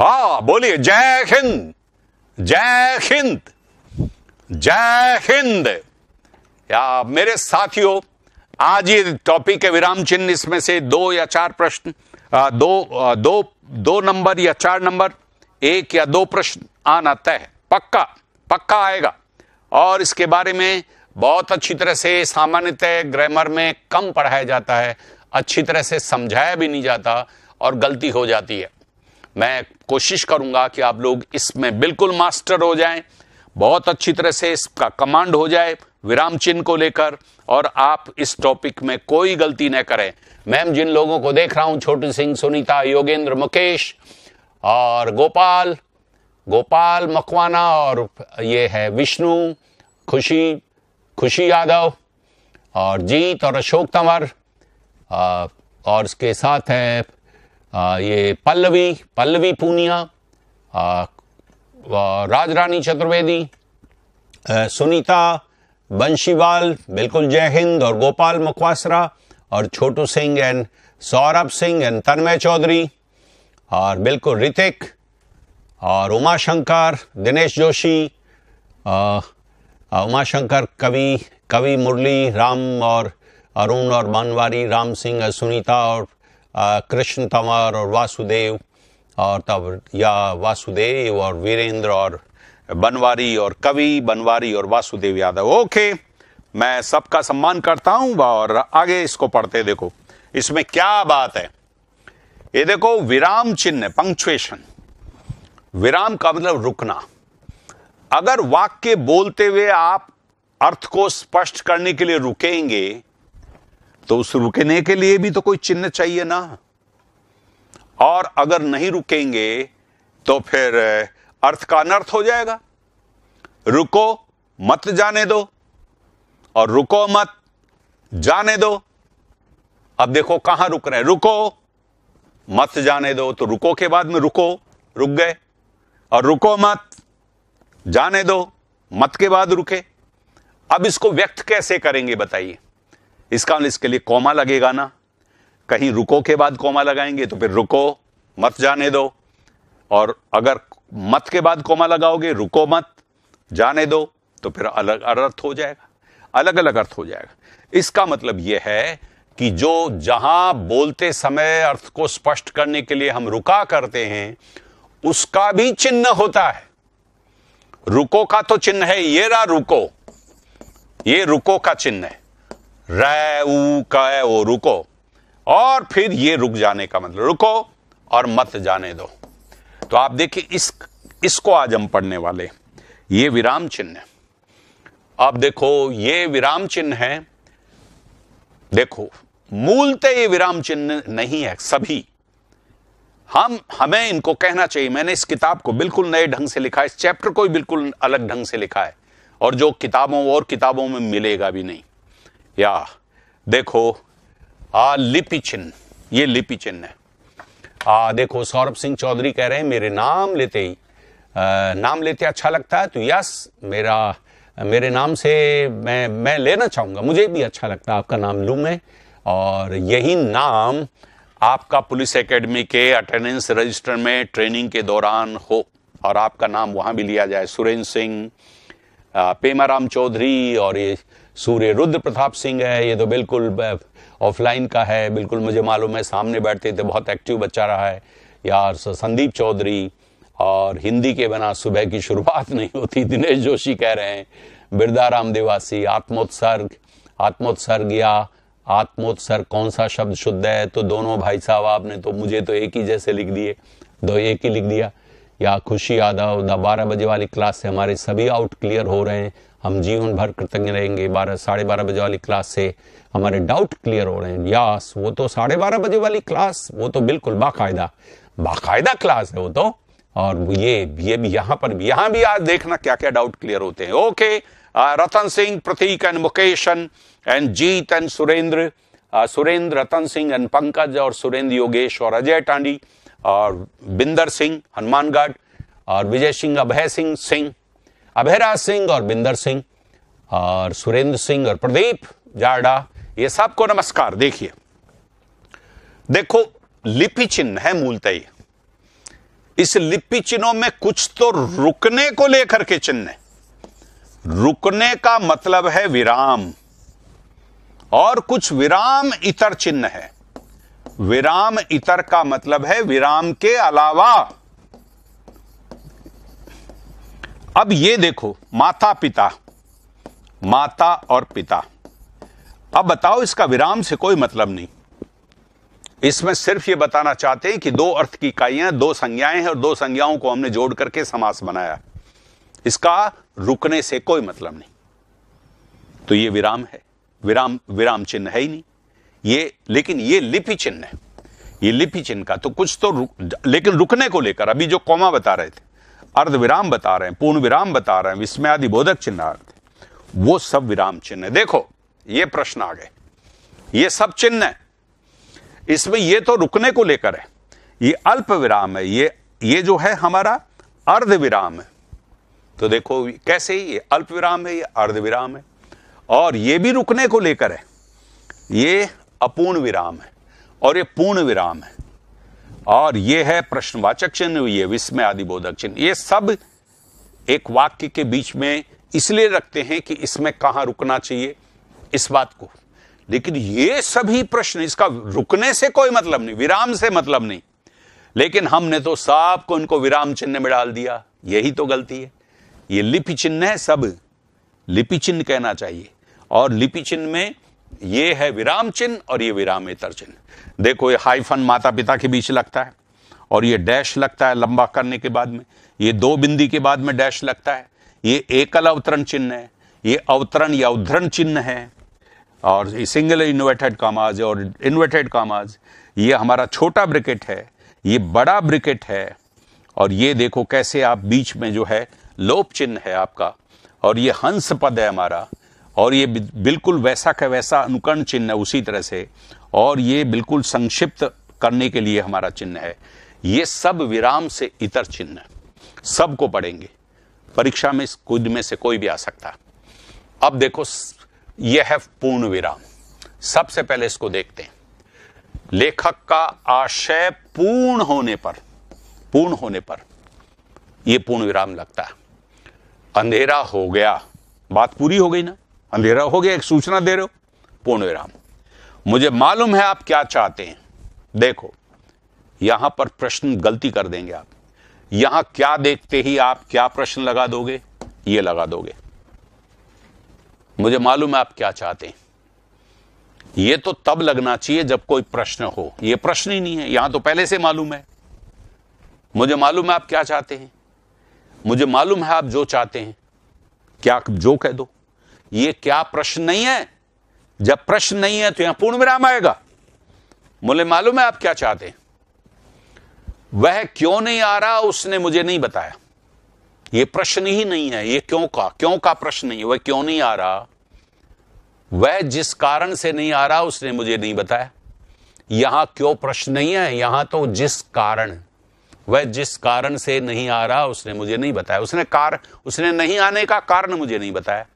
हा बोलिए जय हिंद जय हिंद जय हिंद या मेरे साथियों आज ये टॉपिक है विराम चिन्ह इसमें से दो या चार प्रश्न दो दो दो नंबर या चार नंबर एक या दो प्रश्न आना तय है पक्का पक्का आएगा और इसके बारे में बहुत अच्छी तरह से सामान्यतः ग्रामर में कम पढ़ाया जाता है अच्छी तरह से समझाया भी नहीं जाता और गलती हो जाती है मैं कोशिश करूंगा कि आप लोग इसमें बिल्कुल मास्टर हो जाएं बहुत अच्छी तरह से इसका कमांड हो जाए विराम चिन्ह को लेकर और आप इस टॉपिक में कोई गलती न करें मैम जिन लोगों को देख रहा हूं छोटू सिंह सुनीता योगेंद्र मुकेश और गोपाल गोपाल मकवाना और ये है विष्णु खुशी खुशी यादव और जीत और अशोक तंवर और इसके साथ हैं ये पल्लवी पल्लवी पूनिया राजरानी चतुर्वेदी सुनीता बंशीवाल बिल्कुल जय हिंद और गोपाल मुखवासरा और छोटू सिंह एंड सौरभ सिंह एंड तन्मय चौधरी और बिल्कुल ऋतिक और उमा शंकर दिनेश जोशी उमा शंकर कवि कवि मुरली राम और अरुण और मानवारी राम सिंह सुनीता और कृष्ण तंवर और वासुदेव और तब या वासुदेव और वीरेंद्र और बनवारी और कवि बनवारी और वासुदेव यादव ओके मैं सबका सम्मान करता हूं और आगे इसको पढ़ते देखो इसमें क्या बात है ये देखो विराम चिन्ह पंक्चुएशन विराम का मतलब रुकना अगर वाक्य बोलते हुए आप अर्थ को स्पष्ट करने के लिए रुकेंगे तो उस रुकने के लिए भी तो कोई चिन्ह चाहिए ना और अगर नहीं रुकेंगे तो फिर अर्थ का अनर्थ हो जाएगा रुको मत जाने दो और रुको मत जाने दो अब देखो कहां रुक रहे हैं रुको मत जाने दो तो रुको के बाद में रुको रुक गए और रुको मत जाने दो मत के बाद रुके अब इसको व्यक्त कैसे करेंगे बताइए इसका इसके लिए कोमा लगेगा ना कहीं रुको के बाद कोमा लगाएंगे तो फिर रुको मत जाने दो और अगर मत के बाद कोमा लगाओगे रुको मत जाने दो तो फिर अलग अर्थ हो जाएगा अलग अलग अर्थ हो जाएगा इसका मतलब यह है कि जो जहां बोलते समय अर्थ को स्पष्ट करने के लिए हम रुका करते हैं उसका भी चिन्ह होता है रुको का तो चिन्ह है ये रा रुको ये रुको का चिन्ह है रै रुको और फिर ये रुक जाने का मतलब रुको और मत जाने दो तो आप देखिए इस इसको आज हम पढ़ने वाले ये विराम चिन्ह आप देखो ये विराम चिन्ह है देखो मूलतः ये विराम चिन्ह नहीं है सभी हम हमें इनको कहना चाहिए मैंने इस किताब को बिल्कुल नए ढंग से लिखा है इस चैप्टर को भी बिल्कुल अलग ढंग से लिखा है और जो किताबों और किताबों में मिलेगा भी नहीं या देखो आ लिपि चिन्ह ये लिपि चिन्ह है आ देखो सौरभ सिंह चौधरी कह रहे हैं मेरे नाम लेते ही आ, नाम लेते अच्छा लगता है तो यस मेरा मेरे नाम से मैं मैं लेना चाहूँगा मुझे भी अच्छा लगता है आपका नाम लूँ मैं और यही नाम आपका पुलिस एकेडमी के अटेंडेंस रजिस्टर में ट्रेनिंग के दौरान हो और आपका नाम वहाँ भी लिया जाए सुरेंद्र सिंह पेमाराम चौधरी और ये सूर्य रुद्र प्रताप सिंह है ये तो बिल्कुल ऑफलाइन का है बिल्कुल मुझे मालूम है सामने बैठते थे बहुत एक्टिव बच्चा रहा है यार संदीप चौधरी और हिंदी के बिना सुबह की शुरुआत नहीं होती दिनेश जोशी कह रहे हैं बिरदा राम देवासी आत्मोत्सर्ग आत्मोत्सर्ग या आत्मोत्सर्ग कौन सा शब्द शुद्ध है तो दोनों भाई साहब आपने तो मुझे तो एक ही जैसे लिख दिए दो एक ही लिख दिया या खुशी यादव बारह बजे वाली क्लास से हमारे सभी आउट क्लियर हो रहे हैं हम जीवन भर कृतज्ञ रहेंगे बारह साढ़े बारह बजे वाली क्लास से हमारे डाउट क्लियर हो रहे हैं यास वो तो साढ़े बारह बजे वाली क्लास वो तो बिल्कुल बाकायदा बाकायदा क्लास है वो तो और ये ये भी यहाँ पर भी यहाँ भी आज देखना क्या क्या डाउट क्लियर होते हैं okay Ratan Singh Prateek and Mukesh and Jeet and Surendra Surendra Ratan Singh and Pankaj और सुरेंद्र योगेश और अजय टांडी और बिंदर सिंह हनुमानगढ़ और विजय सिंह अभय सिंह सिंह अभयराज सिंह और बिंदर सिंह और सुरेंद्र सिंह और प्रदीप जाडा ये सबको नमस्कार देखिए देखो लिपि चिन्ह है मूलतः इस लिपि चिन्हों में कुछ तो रुकने को लेकर के चिन्ह है रुकने का मतलब है विराम और कुछ विराम इतर चिन्ह है विराम इतर का मतलब है विराम के अलावा अब ये देखो माता पिता माता और पिता अब बताओ इसका विराम से कोई मतलब नहीं इसमें सिर्फ ये बताना चाहते हैं कि दो अर्थ की इकाइयां दो संज्ञाएं हैं और दो संज्ञाओं को हमने जोड़ करके समास बनाया इसका रुकने से कोई मतलब नहीं तो ये विराम है विराम विराम चिन्ह है ही नहीं ये लेकिन ये लिपि चिन्ह है ये लिपि चिन्ह का तो कुछ तो रुक, लेकिन रुकने को लेकर अभी जो कौमा बता रहे थे अर्ध विराम बता रहे हैं पूर्ण विराम बता रहे हैं विस्मयादि बोधक चिन्हार्थ वो सब विराम चिन्ह देखो ये प्रश्न आ गए ये सब चिन्ह है इसमें ये तो रुकने को लेकर है ये अल्प विराम है ये ये जो है हमारा अर्ध विराम है तो देखो कैसे ही? ये अल्प विराम है ये अर्ध विराम है और ये भी रुकने को लेकर है ये अपूर्ण विराम है और ये पूर्ण विराम है और ये है प्रश्नवाचक चिन्ह ये विस्मय आदि बोधक चिन्ह ये सब एक वाक्य के बीच में इसलिए रखते हैं कि इसमें कहां रुकना चाहिए इस बात को लेकिन ये सभी प्रश्न इसका रुकने से कोई मतलब नहीं विराम से मतलब नहीं लेकिन हमने तो सबको इनको विराम चिन्ह में डाल दिया यही तो गलती है ये लिपि चिन्ह है सब लिपि चिन्ह कहना चाहिए और लिपि चिन्ह में ये है विराम चिन्ह और ये विरामेतर चिन्ह देखो ये हाइफन माता पिता के बीच लगता है और ये डैश लगता है लंबा करने के बाद में ये दो बिंदी के बाद में डैश लगता है ये एकल अवतरण चिन्ह है ये अवतरण या उद्धरण चिन्ह है और सिंगल इन्वर्टेड कामाज और इन्वर्टेड कामाज ये हमारा छोटा ब्रिकेट है ये बड़ा ब्रिकेट है और ये देखो कैसे आप बीच में जो है लोप चिन्ह है आपका और ये हंस पद है हमारा और ये बिल्कुल वैसा का वैसा अनुकरण चिन्ह है उसी तरह से और ये बिल्कुल संक्षिप्त करने के लिए हमारा चिन्ह है ये सब विराम से इतर चिन्ह सबको पढ़ेंगे परीक्षा में कुद में से कोई भी आ सकता अब देखो यह है पूर्ण विराम सबसे पहले इसको देखते हैं लेखक का आशय पूर्ण होने पर पूर्ण होने पर यह पूर्ण विराम लगता है अंधेरा हो गया बात पूरी हो गई ना अंधेरा हो गया एक सूचना दे रहे हो पूर्ण विराम मुझे मालूम है आप क्या चाहते हैं देखो यहां पर प्रश्न गलती कर देंगे आप यहां क्या देखते ही आप क्या प्रश्न लगा दोगे ये लगा दोगे मुझे मालूम है आप क्या चाहते हैं ये तो तब लगना चाहिए जब कोई प्रश्न हो ये प्रश्न ही नहीं है यहां तो पहले से मालूम है मुझे मालूम है आप क्या चाहते हैं मुझे मालूम है आप जो चाहते हैं क्या जो कह दो ये क्या प्रश्न नहीं है जब प्रश्न नहीं है तो यहां पूर्ण विराम आएगा मुझे मालूम है आप क्या चाहते हैं वह क्यों नहीं आ रहा उसने मुझे नहीं बताया यह प्रश्न ही नहीं है यह क्यों का क्यों का प्रश्न नहीं है वह क्यों नहीं आ रहा वह जिस कारण से नहीं आ रहा उसने मुझे नहीं बताया यहां क्यों प्रश्न नहीं है यहां तो जिस कारण वह जिस कारण से नहीं आ रहा उसने मुझे नहीं बताया उसने कार उसने नहीं आने का कारण मुझे नहीं बताया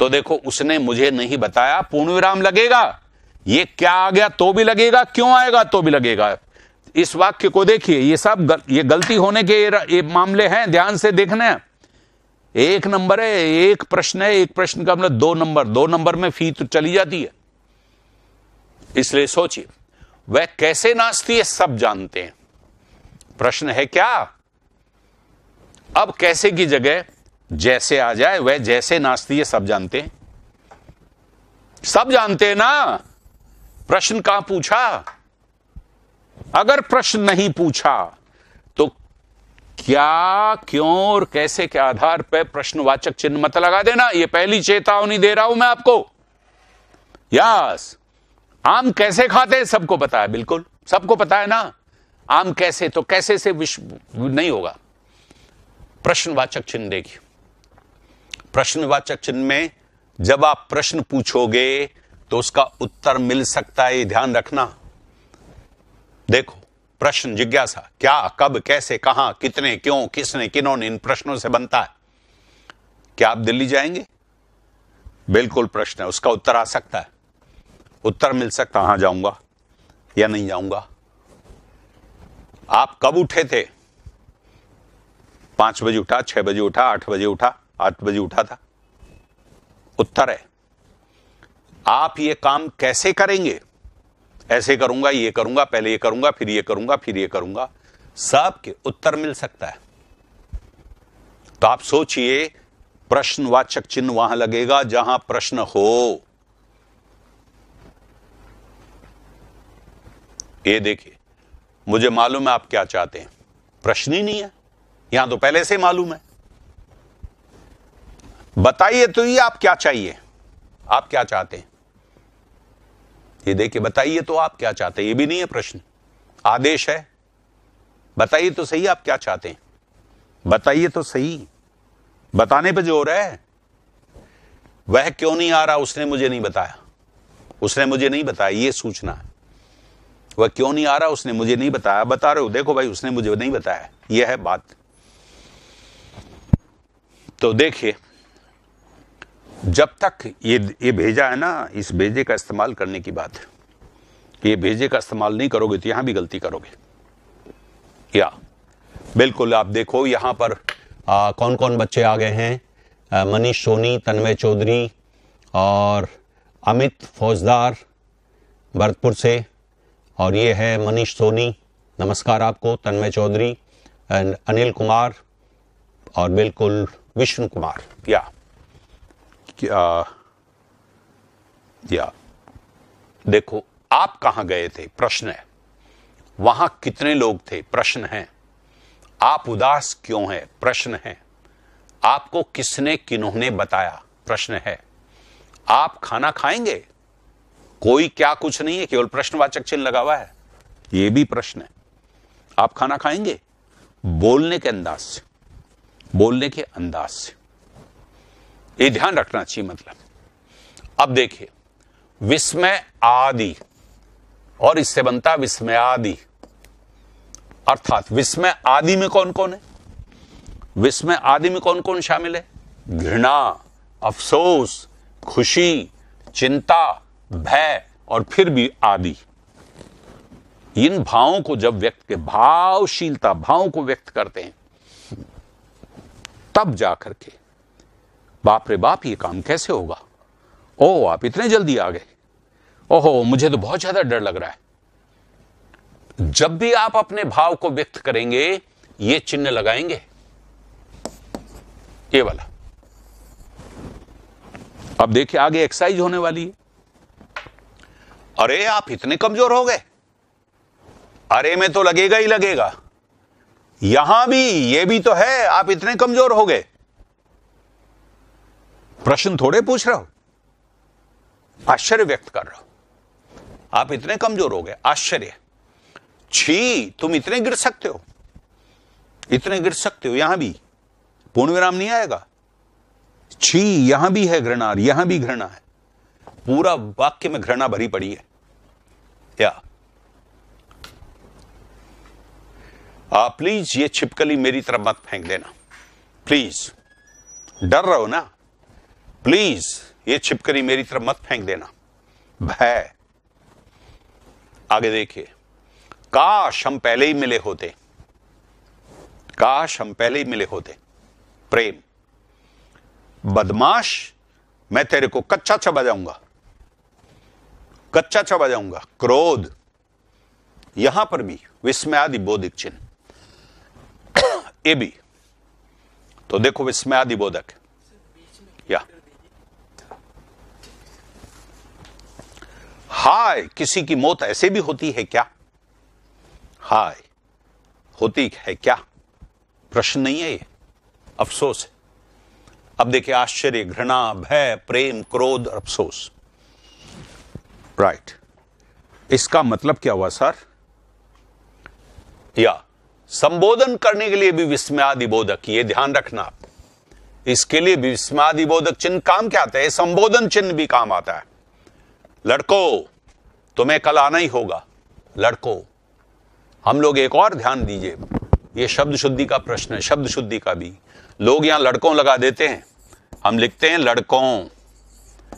तो देखो उसने मुझे नहीं बताया पूर्ण विराम लगेगा ये क्या आ गया तो भी लगेगा क्यों आएगा तो भी लगेगा इस वाक्य को देखिए ये सब गल, ये गलती होने के ये, मामले हैं ध्यान से देखने एक नंबर है एक प्रश्न है एक प्रश्न का मतलब दो नंबर दो नंबर में फी तो चली जाती है इसलिए सोचिए वह कैसे नाचती है सब जानते हैं प्रश्न है क्या अब कैसे की जगह जैसे आ जाए वह जैसे नाचती है सब जानते हैं सब जानते हैं ना प्रश्न कहां पूछा अगर प्रश्न नहीं पूछा तो क्या क्यों और कैसे के आधार पर प्रश्नवाचक चिन्ह मत लगा देना यह पहली चेतावनी दे रहा हूं मैं आपको यस आम कैसे खाते हैं सबको पता है बिल्कुल सबको पता है ना आम कैसे तो कैसे से विश्व नहीं होगा प्रश्नवाचक चिन्ह देखिए प्रश्नवाचक चिन्ह में जब आप प्रश्न पूछोगे तो उसका उत्तर मिल सकता है ध्यान रखना देखो प्रश्न जिज्ञासा क्या कब कैसे कहां कितने क्यों किसने किन्होंने इन प्रश्नों से बनता है क्या आप दिल्ली जाएंगे बिल्कुल प्रश्न है उसका उत्तर आ सकता है उत्तर मिल सकता हां जाऊंगा या नहीं जाऊंगा आप कब उठे थे पांच बजे उठा छह बजे उठा आठ बजे उठा आठ बजे उठा था उत्तर है आप ये काम कैसे करेंगे ऐसे करूंगा ये करूंगा पहले ये करूंगा फिर ये करूंगा फिर ये करूंगा सब के उत्तर मिल सकता है तो आप सोचिए प्रश्नवाचक चिन्ह वहां लगेगा जहां प्रश्न हो ये देखिए मुझे मालूम है आप क्या चाहते हैं प्रश्न ही नहीं है यहां तो पहले से मालूम है बताइए तो ये आप क्या चाहिए आप क्या चाहते हैं ये देखिए बताइए तो आप क्या चाहते हैं ये भी नहीं है प्रश्न आदेश है बताइए तो सही आप क्या चाहते हैं बताइए तो सही बताने पर जोर है वह क्यों नहीं आ रहा उसने मुझे नहीं बताया उसने मुझे नहीं बताया ये सूचना है वह क्यों नहीं आ रहा उसने मुझे नहीं बताया बता रहे हो देखो भाई उसने मुझे नहीं बताया यह है बात तो देखिए जब तक ये ये भेजा है ना इस भेजे का इस्तेमाल करने की बात है ये भेजे का इस्तेमाल नहीं करोगे तो यहाँ भी गलती करोगे या बिल्कुल आप देखो यहाँ पर आ, कौन कौन बच्चे आ गए हैं मनीष सोनी तन्मय चौधरी और अमित फौजदार भरतपुर से और ये है मनीष सोनी नमस्कार आपको तन्मय चौधरी अनिल कुमार और बिल्कुल विष्णु कुमार या क्या या देखो आप कहां गए थे प्रश्न है वहां कितने लोग थे प्रश्न है आप उदास क्यों हैं प्रश्न है आपको किसने किन्होंने बताया प्रश्न है आप खाना खाएंगे कोई क्या कुछ नहीं है केवल प्रश्नवाचक चिन्ह लगा हुआ है ये भी प्रश्न है आप खाना खाएंगे बोलने के अंदाज से बोलने के अंदाज से ये ध्यान रखना चाहिए मतलब अब देखिए विस्मय आदि और इससे बनता विस्मय आदि अर्थात विस्मय आदि में कौन कौन है विस्मय आदि में कौन कौन शामिल है घृणा अफसोस खुशी चिंता भय और फिर भी आदि इन भावों को जब व्यक्त के भावशीलता भावों को व्यक्त करते हैं तब जाकर के बाप रे बाप ये काम कैसे होगा ओह आप इतने जल्दी आ गए ओहो मुझे तो बहुत ज्यादा डर लग रहा है जब भी आप अपने भाव को व्यक्त करेंगे ये चिन्ह लगाएंगे ये वाला अब देखिए आगे एक्सरसाइज होने वाली है अरे आप इतने कमजोर हो गए अरे में तो लगेगा ही लगेगा यहां भी ये भी तो है आप इतने कमजोर हो गए प्रश्न थोड़े पूछ रहे हो आश्चर्य व्यक्त कर रहे हो आप इतने कमजोर हो गए आश्चर्य छी तुम इतने गिर सकते हो इतने गिर सकते हो यहां भी पूर्ण विराम नहीं आएगा छी यहां भी है घृणा यहां भी घृणा है पूरा वाक्य में घृणा भरी पड़ी है या आप प्लीज ये छिपकली मेरी तरफ मत फेंक देना प्लीज डर रहो ना प्लीज ये छिपकरी मेरी तरफ मत फेंक देना भय आगे देखिए काश हम पहले ही मिले होते काश हम पहले ही मिले होते प्रेम बदमाश मैं तेरे को कच्चा चबा जाऊंगा कच्चा चबा जाऊंगा क्रोध यहां पर भी विस्मयादि बोधिक चिन्ह ए भी तो देखो विस्मयादि बोधक या हाय किसी की मौत ऐसे भी होती है क्या हाय होती है क्या प्रश्न नहीं है ये अफसोस है अब देखिए आश्चर्य घृणा भय प्रेम क्रोध और अफसोस राइट इसका मतलब क्या हुआ सर या संबोधन करने के लिए भी विस्मयादि बोधक ये ध्यान रखना आप इसके लिए भी विस्मयादि बोधक चिन्ह काम क्या आता है संबोधन चिन्ह भी काम आता है लड़को तुम्हें कल आना ही होगा लड़को हम लोग एक और ध्यान दीजिए ये शब्द शुद्धि का प्रश्न है शब्द शुद्धि का भी लोग यहां लड़कों लगा देते हैं हम लिखते हैं लड़कों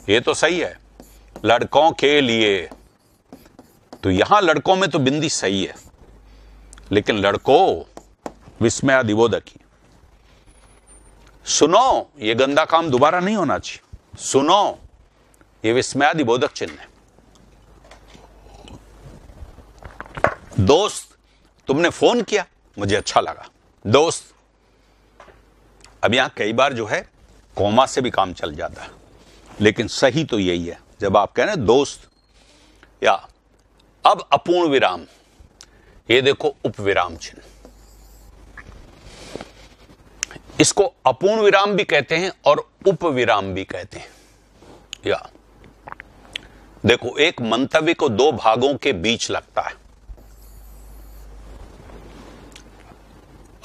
ये तो सही है लड़कों के लिए तो यहां लड़कों में तो बिंदी सही है लेकिन लड़को विस्मया दिवोदकी सुनो ये गंदा काम दोबारा नहीं होना चाहिए सुनो ये विस्मयादि बोधक चिन्ह है दोस्त तुमने फोन किया मुझे अच्छा लगा दोस्त अब यहां कई बार जो है कोमा से भी काम चल जाता है लेकिन सही तो यही है जब आप कह रहे दोस्त या अब अपूर्ण विराम ये देखो उपविराम चिन्ह इसको अपूर्ण विराम भी कहते हैं और उपविराम भी कहते हैं या देखो एक मंतव्य को दो भागों के बीच लगता है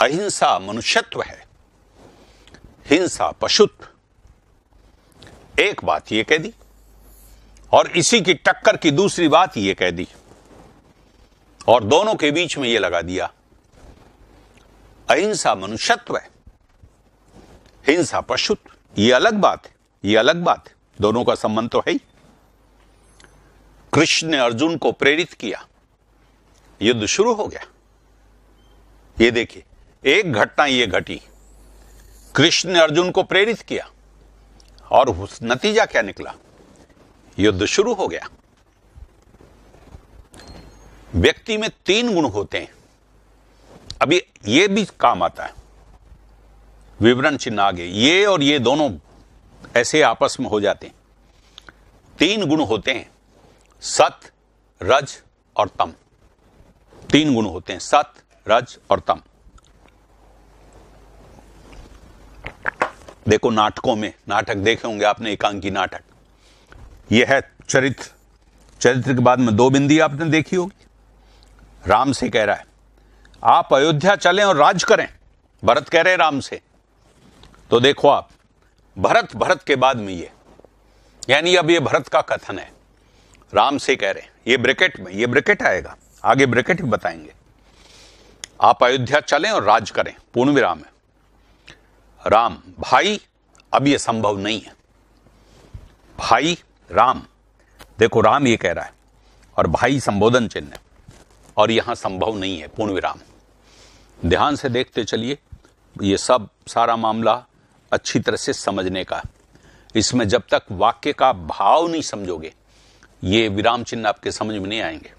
अहिंसा मनुष्यत्व है हिंसा पशुत्व एक बात यह कह दी और इसी की टक्कर की दूसरी बात यह कह दी और दोनों के बीच में यह लगा दिया अहिंसा मनुष्यत्व है हिंसा पशुत्व यह अलग बात है यह अलग बात है दोनों का संबंध तो है ही कृष्ण ने अर्जुन को प्रेरित किया युद्ध शुरू हो गया ये देखिए एक घटना ये घटी कृष्ण ने अर्जुन को प्रेरित किया और नतीजा क्या निकला युद्ध शुरू हो गया व्यक्ति में तीन गुण होते हैं अभी ये भी काम आता है विवरण चिन्ह आगे ये और ये दोनों ऐसे आपस में हो जाते हैं तीन गुण होते हैं सत रज और तम तीन गुण होते हैं सत रज और तम देखो नाटकों में नाटक देखे होंगे आपने एकांकी नाटक यह है चरित्र चरित्र के बाद में दो बिंदी आपने देखी होगी राम से कह रहा है आप अयोध्या चलें और राज करें भरत कह रहे राम से तो देखो आप भरत भरत के बाद में ये यानी अब ये भरत का कथन है राम से कह रहे हैं ये ब्रिकेट में ये ब्रिकेट आएगा आगे ब्रिकेट भी बताएंगे आप अयोध्या चलें और राज करें पूर्ण विराम है राम भाई अब ये संभव नहीं है भाई राम देखो राम ये कह रहा है और भाई संबोधन चिन्ह है और यहां संभव नहीं है पूर्ण विराम ध्यान से देखते चलिए ये सब सारा मामला अच्छी तरह से समझने का इसमें जब तक वाक्य का भाव नहीं समझोगे ये विराम चिन्ह आपके समझ में नहीं आएंगे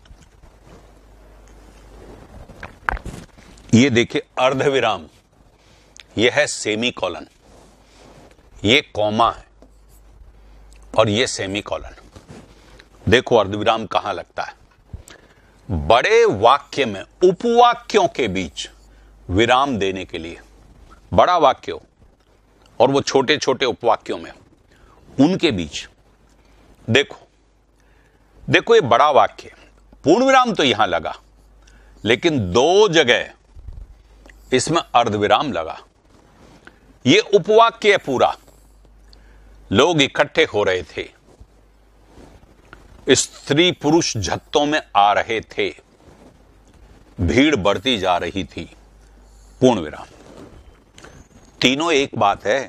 ये देखिए अर्ध विराम यह है सेमी कॉलन ये कॉमा है और ये सेमी कॉलन देखो अर्धविराम कहां लगता है बड़े वाक्य में उपवाक्यों के बीच विराम देने के लिए बड़ा वाक्य और वो छोटे छोटे उपवाक्यों में उनके बीच देखो देखो ये बड़ा वाक्य पूर्ण विराम तो यहां लगा लेकिन दो जगह इसमें अर्धविराम लगा ये उपवाक्य है पूरा लोग इकट्ठे हो रहे थे स्त्री पुरुष झत्तों में आ रहे थे भीड़ बढ़ती जा रही थी पूर्ण विराम तीनों एक बात है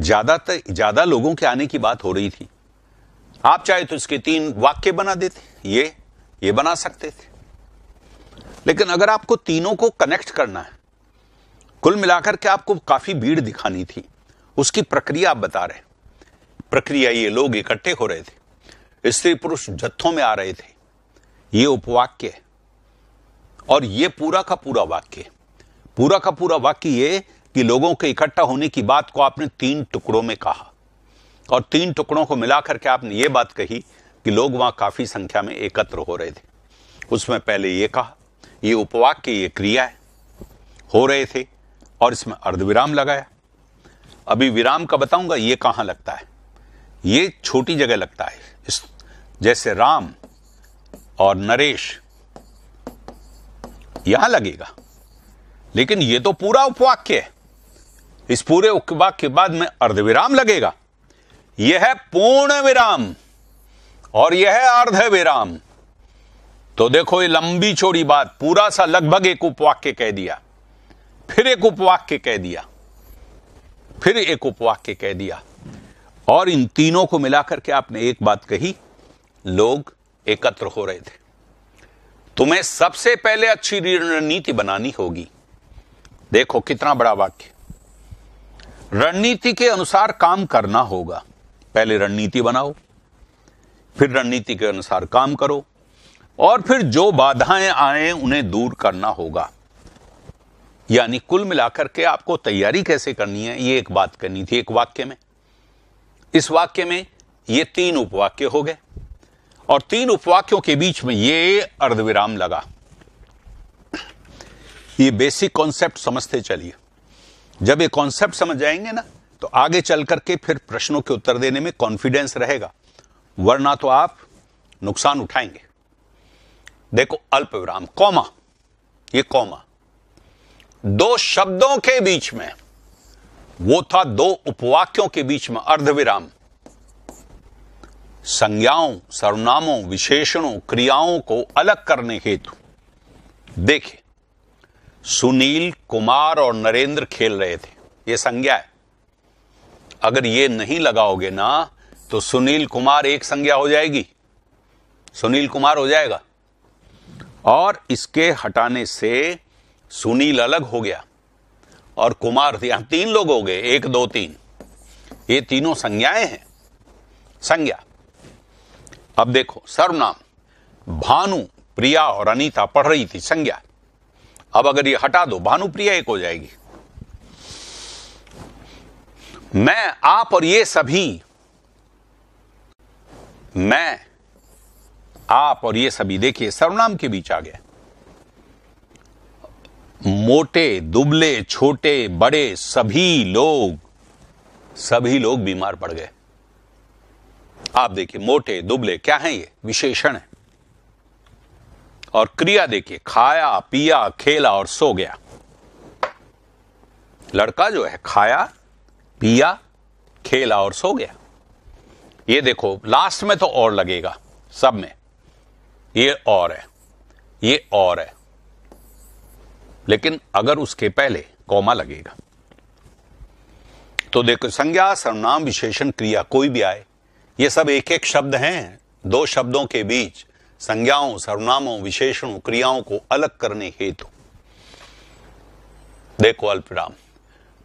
ज्यादातर ज्यादा लोगों के आने की बात हो रही थी आप चाहे तो इसके तीन वाक्य बना देते ये ये बना सकते थे लेकिन अगर आपको तीनों को कनेक्ट करना है कुल मिलाकर के आपको काफी भीड़ दिखानी थी उसकी प्रक्रिया आप बता रहे प्रक्रिया ये लोग इकट्ठे हो रहे थे स्त्री पुरुष जत्थों में आ रहे थे ये उपवाक्य और ये पूरा का पूरा वाक्य पूरा का पूरा वाक्य ये कि लोगों के इकट्ठा होने की बात को आपने तीन टुकड़ों में कहा और तीन टुकड़ों को मिलाकर के आपने ये बात कही कि लोग वहां काफ़ी संख्या में एकत्र हो रहे थे उसमें पहले ये कहा ये उपवाक की ये क्रिया है हो रहे थे और इसमें अर्धविराम लगाया अभी विराम का बताऊंगा ये कहां लगता है ये छोटी जगह लगता है इस जैसे राम और नरेश यहां लगेगा लेकिन ये तो पूरा उपवाक्य है इस पूरे उपवाक्य के बाद में अर्धविराम लगेगा यह है पूर्ण विराम और यह है अर्ध विराम तो देखो ये लंबी छोड़ी बात पूरा सा लगभग एक उपवाक्य कह दिया फिर एक उपवाक्य कह दिया फिर एक उपवाक्य कह दिया और इन तीनों को मिलाकर के आपने एक बात कही लोग एकत्र हो रहे थे तुम्हें सबसे पहले अच्छी रणनीति बनानी होगी देखो कितना बड़ा वाक्य रणनीति के अनुसार काम करना होगा पहले रणनीति बनाओ फिर रणनीति के अनुसार काम करो और फिर जो बाधाएं आए उन्हें दूर करना होगा यानी कुल मिलाकर के आपको तैयारी कैसे करनी है ये एक बात करनी थी एक वाक्य में इस वाक्य में ये तीन उपवाक्य हो गए और तीन उपवाक्यों के बीच में ये अर्धविराम लगा ये बेसिक कॉन्सेप्ट समझते चलिए जब ये कॉन्सेप्ट समझ जाएंगे ना तो आगे चल करके फिर प्रश्नों के उत्तर देने में कॉन्फिडेंस रहेगा वरना तो आप नुकसान उठाएंगे देखो अल्प विराम कौमा ये कौमा दो शब्दों के बीच में वो था दो उपवाक्यों के बीच में अर्धविराम संज्ञाओं सर्वनामों विशेषणों क्रियाओं को अलग करने हेतु देखिए सुनील कुमार और नरेंद्र खेल रहे थे यह संज्ञा है अगर ये नहीं लगाओगे ना तो सुनील कुमार एक संज्ञा हो जाएगी सुनील कुमार हो जाएगा और इसके हटाने से सुनील अलग हो गया और कुमार यहां तीन लोग हो गए एक दो तीन ये तीनों संज्ञाएं हैं संज्ञा अब देखो सर्वनाम भानु प्रिया और अनीता पढ़ रही थी संज्ञा अब अगर ये हटा दो भानु प्रिया एक हो जाएगी मैं आप और ये सभी मैं आप और ये सभी देखिए सर्वनाम के बीच आ गया मोटे दुबले छोटे बड़े सभी लोग सभी लोग बीमार पड़ गए आप देखिए मोटे दुबले क्या है ये विशेषण है और क्रिया देखिए खाया पिया खेला और सो गया लड़का जो है खाया पिया खेला और सो गया ये देखो लास्ट में तो और लगेगा सब में ये और है ये और है लेकिन अगर उसके पहले कौमा लगेगा तो देखो संज्ञा सर्वनाम विशेषण क्रिया कोई भी आए ये सब एक एक शब्द हैं दो शब्दों के बीच संज्ञाओं सर्वनामों विशेषणों क्रियाओं को अलग करने हेतु देखो अल्पराम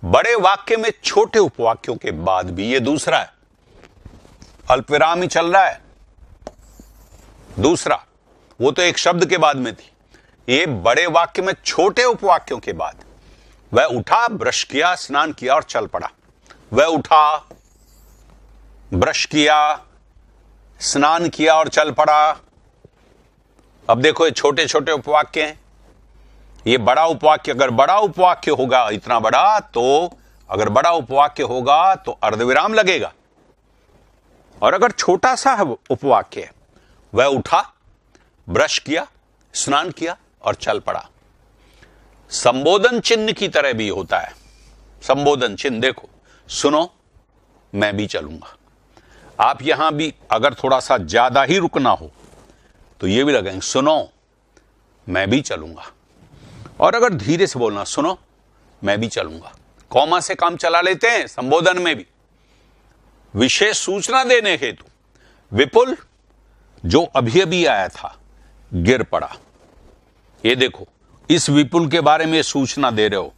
बड़े वाक्य में छोटे उपवाक्यों के बाद भी यह दूसरा है अल्पविराम ही चल रहा है दूसरा वो तो एक शब्द के बाद में थी ये बड़े वाक्य में छोटे उपवाक्यों के बाद वह उठा ब्रश किया स्नान किया और चल पड़ा वह उठा ब्रश किया स्नान किया और चल पड़ा अब देखो ये छोटे छोटे उपवाक्य हैं ये बड़ा उपवाक्य अगर बड़ा उपवाक्य होगा इतना बड़ा तो अगर बड़ा उपवाक्य होगा तो अर्धविराम लगेगा और अगर छोटा सा उपवाक्य है वह उठा ब्रश किया स्नान किया और चल पड़ा संबोधन चिन्ह की तरह भी होता है संबोधन चिन्ह देखो सुनो मैं भी चलूंगा आप यहां भी अगर थोड़ा सा ज्यादा ही रुकना हो तो ये भी लगेंगे सुनो मैं भी चलूंगा और अगर धीरे से बोलना सुनो मैं भी चलूंगा कौमा से काम चला लेते हैं संबोधन में भी विशेष सूचना देने हेतु विपुल जो अभी अभी आया था गिर पड़ा ये देखो इस विपुल के बारे में सूचना दे रहे हो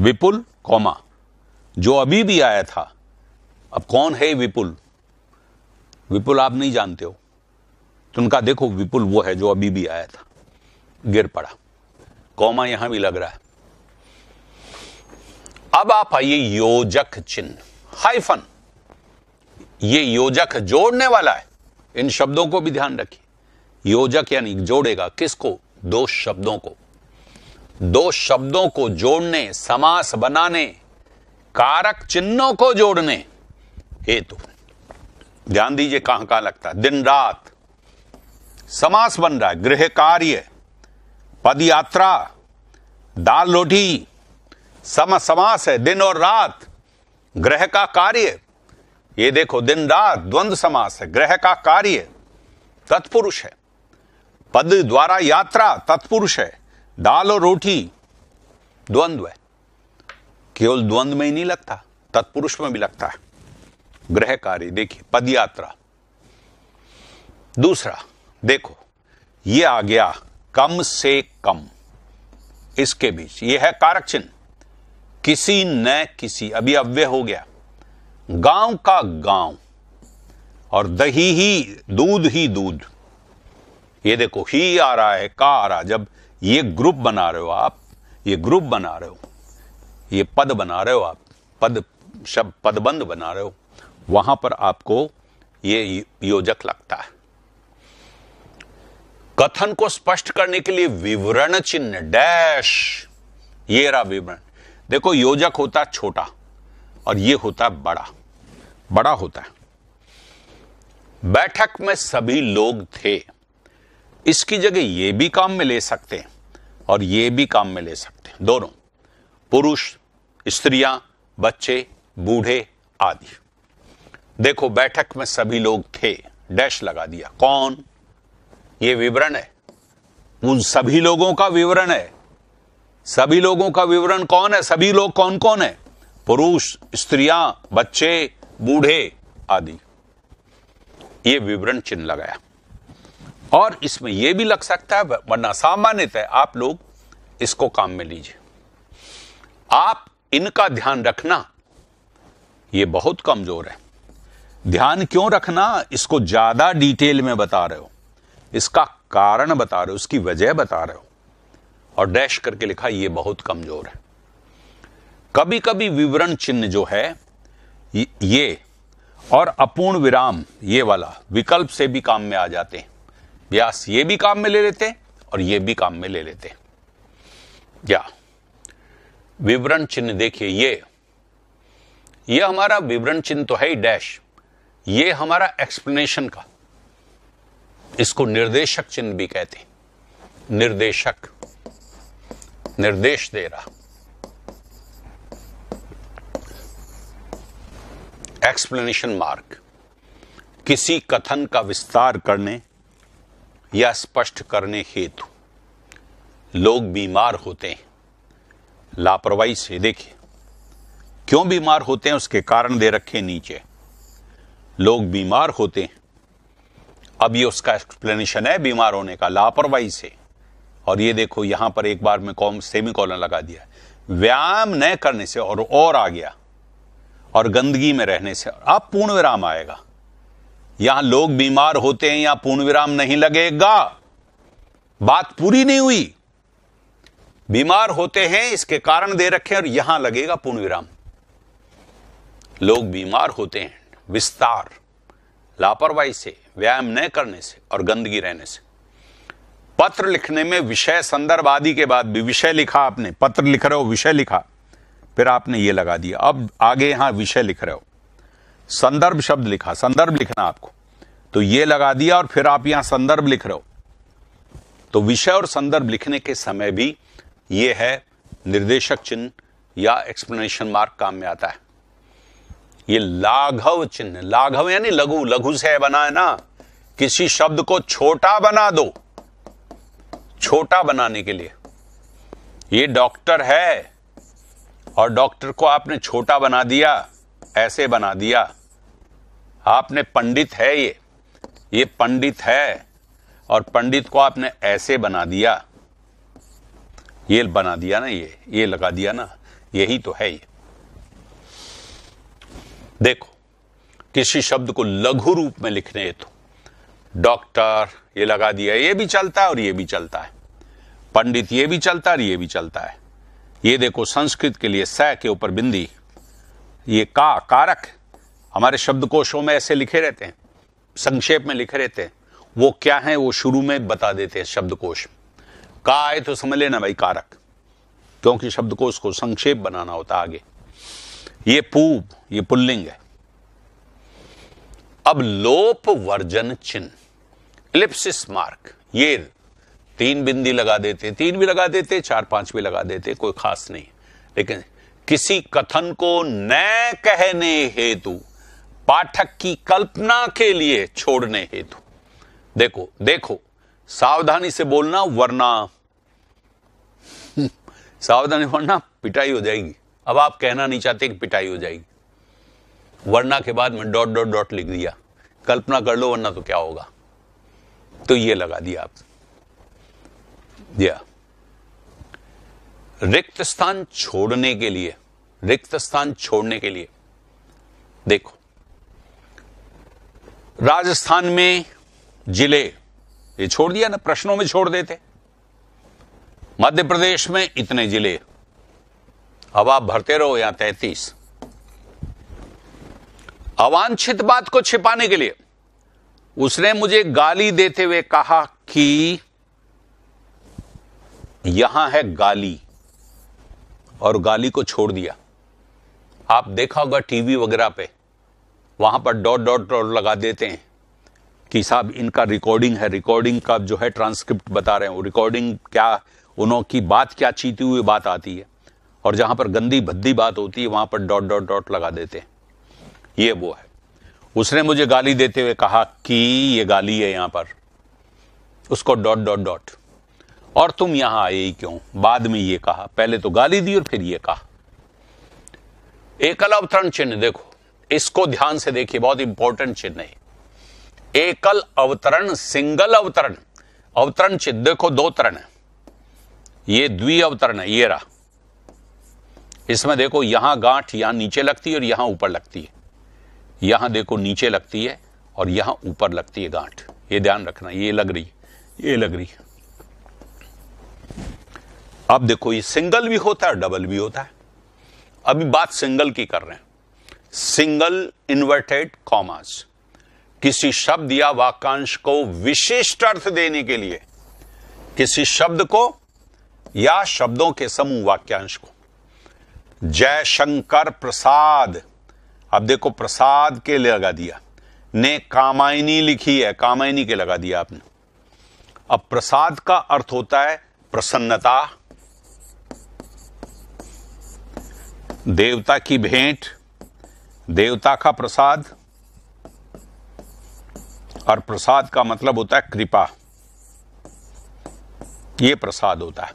विपुल कौमा जो अभी भी आया था अब कौन है विपुल विपुल आप नहीं जानते हो तो उनका देखो विपुल वो है जो अभी भी आया था गिर पड़ा कौमा यहां भी लग रहा है अब आप आइए योजक चिन्ह हाइफन ये योजक जोड़ने वाला है इन शब्दों को भी ध्यान रखिए योजक यानी जोड़ेगा किसको दो शब्दों को दो शब्दों को जोड़ने समास बनाने कारक चिन्हों को जोड़ने हेतु ध्यान दीजिए कहां कहां लगता है दिन रात समास बन रहा है गृह कार्य पद यात्रा दाल लोटी सम समास है दिन और रात ग्रह का कार्य ये देखो दिन रात द्वंद्व समास है ग्रह का कार्य तत्पुरुष है पद द्वारा यात्रा तत्पुरुष है दाल और रोटी द्वंद्व है केवल द्वंद्व में ही नहीं लगता तत्पुरुष में भी लगता है ग्रह कार्य देखिए पद यात्रा दूसरा देखो ये आ गया कम से कम इसके बीच यह है कारक चिन्ह किसी न किसी अभी अव्यय हो गया गांव का गांव और दही ही दूध ही दूध ये देखो ही आ रहा है का आ रहा जब ये ग्रुप बना रहे हो आप ये ग्रुप बना रहे हो ये पद बना रहे हो आप पद शब्द पदबंद बना रहे हो वहां पर आपको ये योजक लगता है कथन को स्पष्ट करने के लिए विवरण चिन्ह डैश ये रहा विवरण देखो योजक होता छोटा और ये होता बड़ा बड़ा होता है बैठक में सभी लोग थे इसकी जगह ये भी काम में ले सकते हैं और ये भी काम में ले सकते हैं दोनों पुरुष स्त्रियां बच्चे बूढ़े आदि देखो बैठक में सभी लोग थे डैश लगा दिया कौन ये विवरण है उन सभी लोगों का विवरण है सभी लोगों का विवरण कौन है सभी लोग कौन कौन है पुरुष स्त्रियां बच्चे बूढ़े आदि ये विवरण चिन्ह लगाया और इसमें यह भी लग सकता है वरना सामान्यतः आप लोग इसको काम में लीजिए आप इनका ध्यान रखना यह बहुत कमजोर है ध्यान क्यों रखना इसको ज्यादा डिटेल में बता रहे हो इसका कारण बता रहे हो उसकी वजह बता रहे हो और डैश करके लिखा यह बहुत कमजोर है कभी कभी विवरण चिन्ह जो है ये और अपूर्ण विराम ये वाला विकल्प से भी काम में आ जाते हैं व्यास ये भी काम में ले लेते हैं और ये भी काम में ले लेते या विवरण चिन्ह देखिए ये ये हमारा विवरण चिन्ह तो है ही डैश ये हमारा एक्सप्लेनेशन का इसको निर्देशक चिन्ह भी कहते हैं निर्देशक निर्देश दे रहा एक्सप्लेनेशन मार्क किसी कथन का विस्तार करने या स्पष्ट करने हेतु लोग बीमार होते हैं लापरवाही से देखिए क्यों बीमार होते हैं उसके कारण दे रखे नीचे लोग बीमार होते हैं अब ये उसका एक्सप्लेनेशन है बीमार होने का लापरवाही से और ये देखो यहां पर एक बार में कॉम सेमी कॉलन लगा दिया व्यायाम न करने से और और आ गया और गंदगी में रहने से अब पूर्ण विराम आएगा यहां लोग बीमार होते हैं यहां पूर्ण विराम नहीं लगेगा बात पूरी नहीं हुई बीमार होते हैं इसके कारण दे रखे और यहां लगेगा पूर्ण विराम लोग बीमार होते हैं विस्तार लापरवाही से व्यायाम न करने से और गंदगी रहने से पत्र लिखने में विषय संदर्भ आदि के बाद भी विषय लिखा आपने पत्र लिख रहे हो विषय लिखा फिर आपने ये लगा दिया अब आगे यहां विषय लिख रहे हो संदर्भ शब्द लिखा संदर्भ लिखना आपको तो ये लगा दिया और फिर आप यहां संदर्भ लिख रहे हो तो विषय और संदर्भ लिखने के समय भी यह है निर्देशक चिन्ह या एक्सप्लेनेशन मार्क काम में आता है ये लाघव चिन्ह लाघव यानी लघु लघु से बना है ना किसी शब्द को छोटा बना दो छोटा बनाने के लिए ये डॉक्टर है और डॉक्टर को आपने छोटा बना दिया ऐसे बना दिया आपने पंडित है ये ये पंडित है और पंडित को आपने ऐसे बना दिया ये बना दिया ना ये ये लगा दिया ना यही तो है ये देखो किसी शब्द को लघु रूप में लिखने हेतु डॉक्टर ये लगा दिया ये भी चलता है और ये भी चलता है पंडित ये भी चलता है और ये भी चलता है ये देखो संस्कृत के लिए स के ऊपर बिंदी ये का कारक हमारे शब्दकोशों में ऐसे लिखे रहते हैं संक्षेप में लिखे रहते हैं वो क्या है वो शुरू में बता देते हैं शब्दकोश का आए तो समझ लेना भाई कारक क्योंकि शब्दकोश को संक्षेप बनाना होता आगे ये पूब ये पुल्लिंग है अब लोप वर्जन चिन्ह लिप्सिस मार्क ये तीन बिंदी लगा देते तीन भी लगा देते चार पांच भी लगा देते कोई खास नहीं लेकिन किसी कथन को न कहने हेतु पाठक की कल्पना के लिए छोड़ने हेतु देखो देखो सावधानी से बोलना वरना सावधानी वरना पिटाई हो जाएगी अब आप कहना नहीं चाहते कि पिटाई हो जाएगी वरना के बाद में डॉट डॉट डॉट लिख दिया कल्पना कर लो वरना तो क्या होगा तो ये लगा दिया आप दिया रिक्त स्थान छोड़ने के लिए रिक्त स्थान छोड़ने के लिए देखो राजस्थान में जिले ये छोड़ दिया ना प्रश्नों में छोड़ देते मध्य प्रदेश में इतने जिले अब आप भरते रहो यहां तैतीस अवांछित बात को छिपाने के लिए उसने मुझे गाली देते हुए कहा कि यहां है गाली और गाली को छोड़ दिया आप देखा होगा टीवी वगैरह पे वहां पर डॉट डॉट डॉट लगा देते हैं कि साहब इनका रिकॉर्डिंग है रिकॉर्डिंग का जो है ट्रांसक्रिप्ट बता रहे हैं रिकॉर्डिंग क्या उन्हों की बात क्या चीती हुई बात आती है और जहां पर गंदी भद्दी बात होती है वहां पर डॉट डॉट डॉट लगा देते हैं ये वो है उसने मुझे गाली देते हुए कहा कि ये गाली है यहां पर उसको डॉट डॉट डॉट और तुम यहां आए ही क्यों बाद में ये कहा पहले तो गाली दी और फिर ये कहा एकल अवतरण चिन्ह देखो इसको ध्यान से देखिए बहुत इंपॉर्टेंट चिन्ह है एकल अवतरण सिंगल अवतरण अवतरण चिन्ह देखो दो तरण है ये द्वि अवतरण है ये रहा इसमें देखो यहां गांठ यहां नीचे लगती है और यहां ऊपर लगती है यहां देखो नीचे लगती है और यहां ऊपर लगती है गांठ ये ध्यान रखना ये लग रही ये लग रही अब देखो ये सिंगल भी होता है डबल भी होता है अभी बात सिंगल की कर रहे हैं सिंगल इन्वर्टेड कॉमास किसी शब्द या वाक्यांश को विशिष्ट अर्थ देने के लिए किसी शब्द को या शब्दों के समूह वाक्यांश को जयशंकर प्रसाद अब देखो प्रसाद के लिए लगा दिया ने कामायनी लिखी है कामायनी के लगा दिया आपने अब प्रसाद का अर्थ होता है प्रसन्नता देवता की भेंट देवता का प्रसाद और प्रसाद का मतलब होता है कृपा यह प्रसाद होता है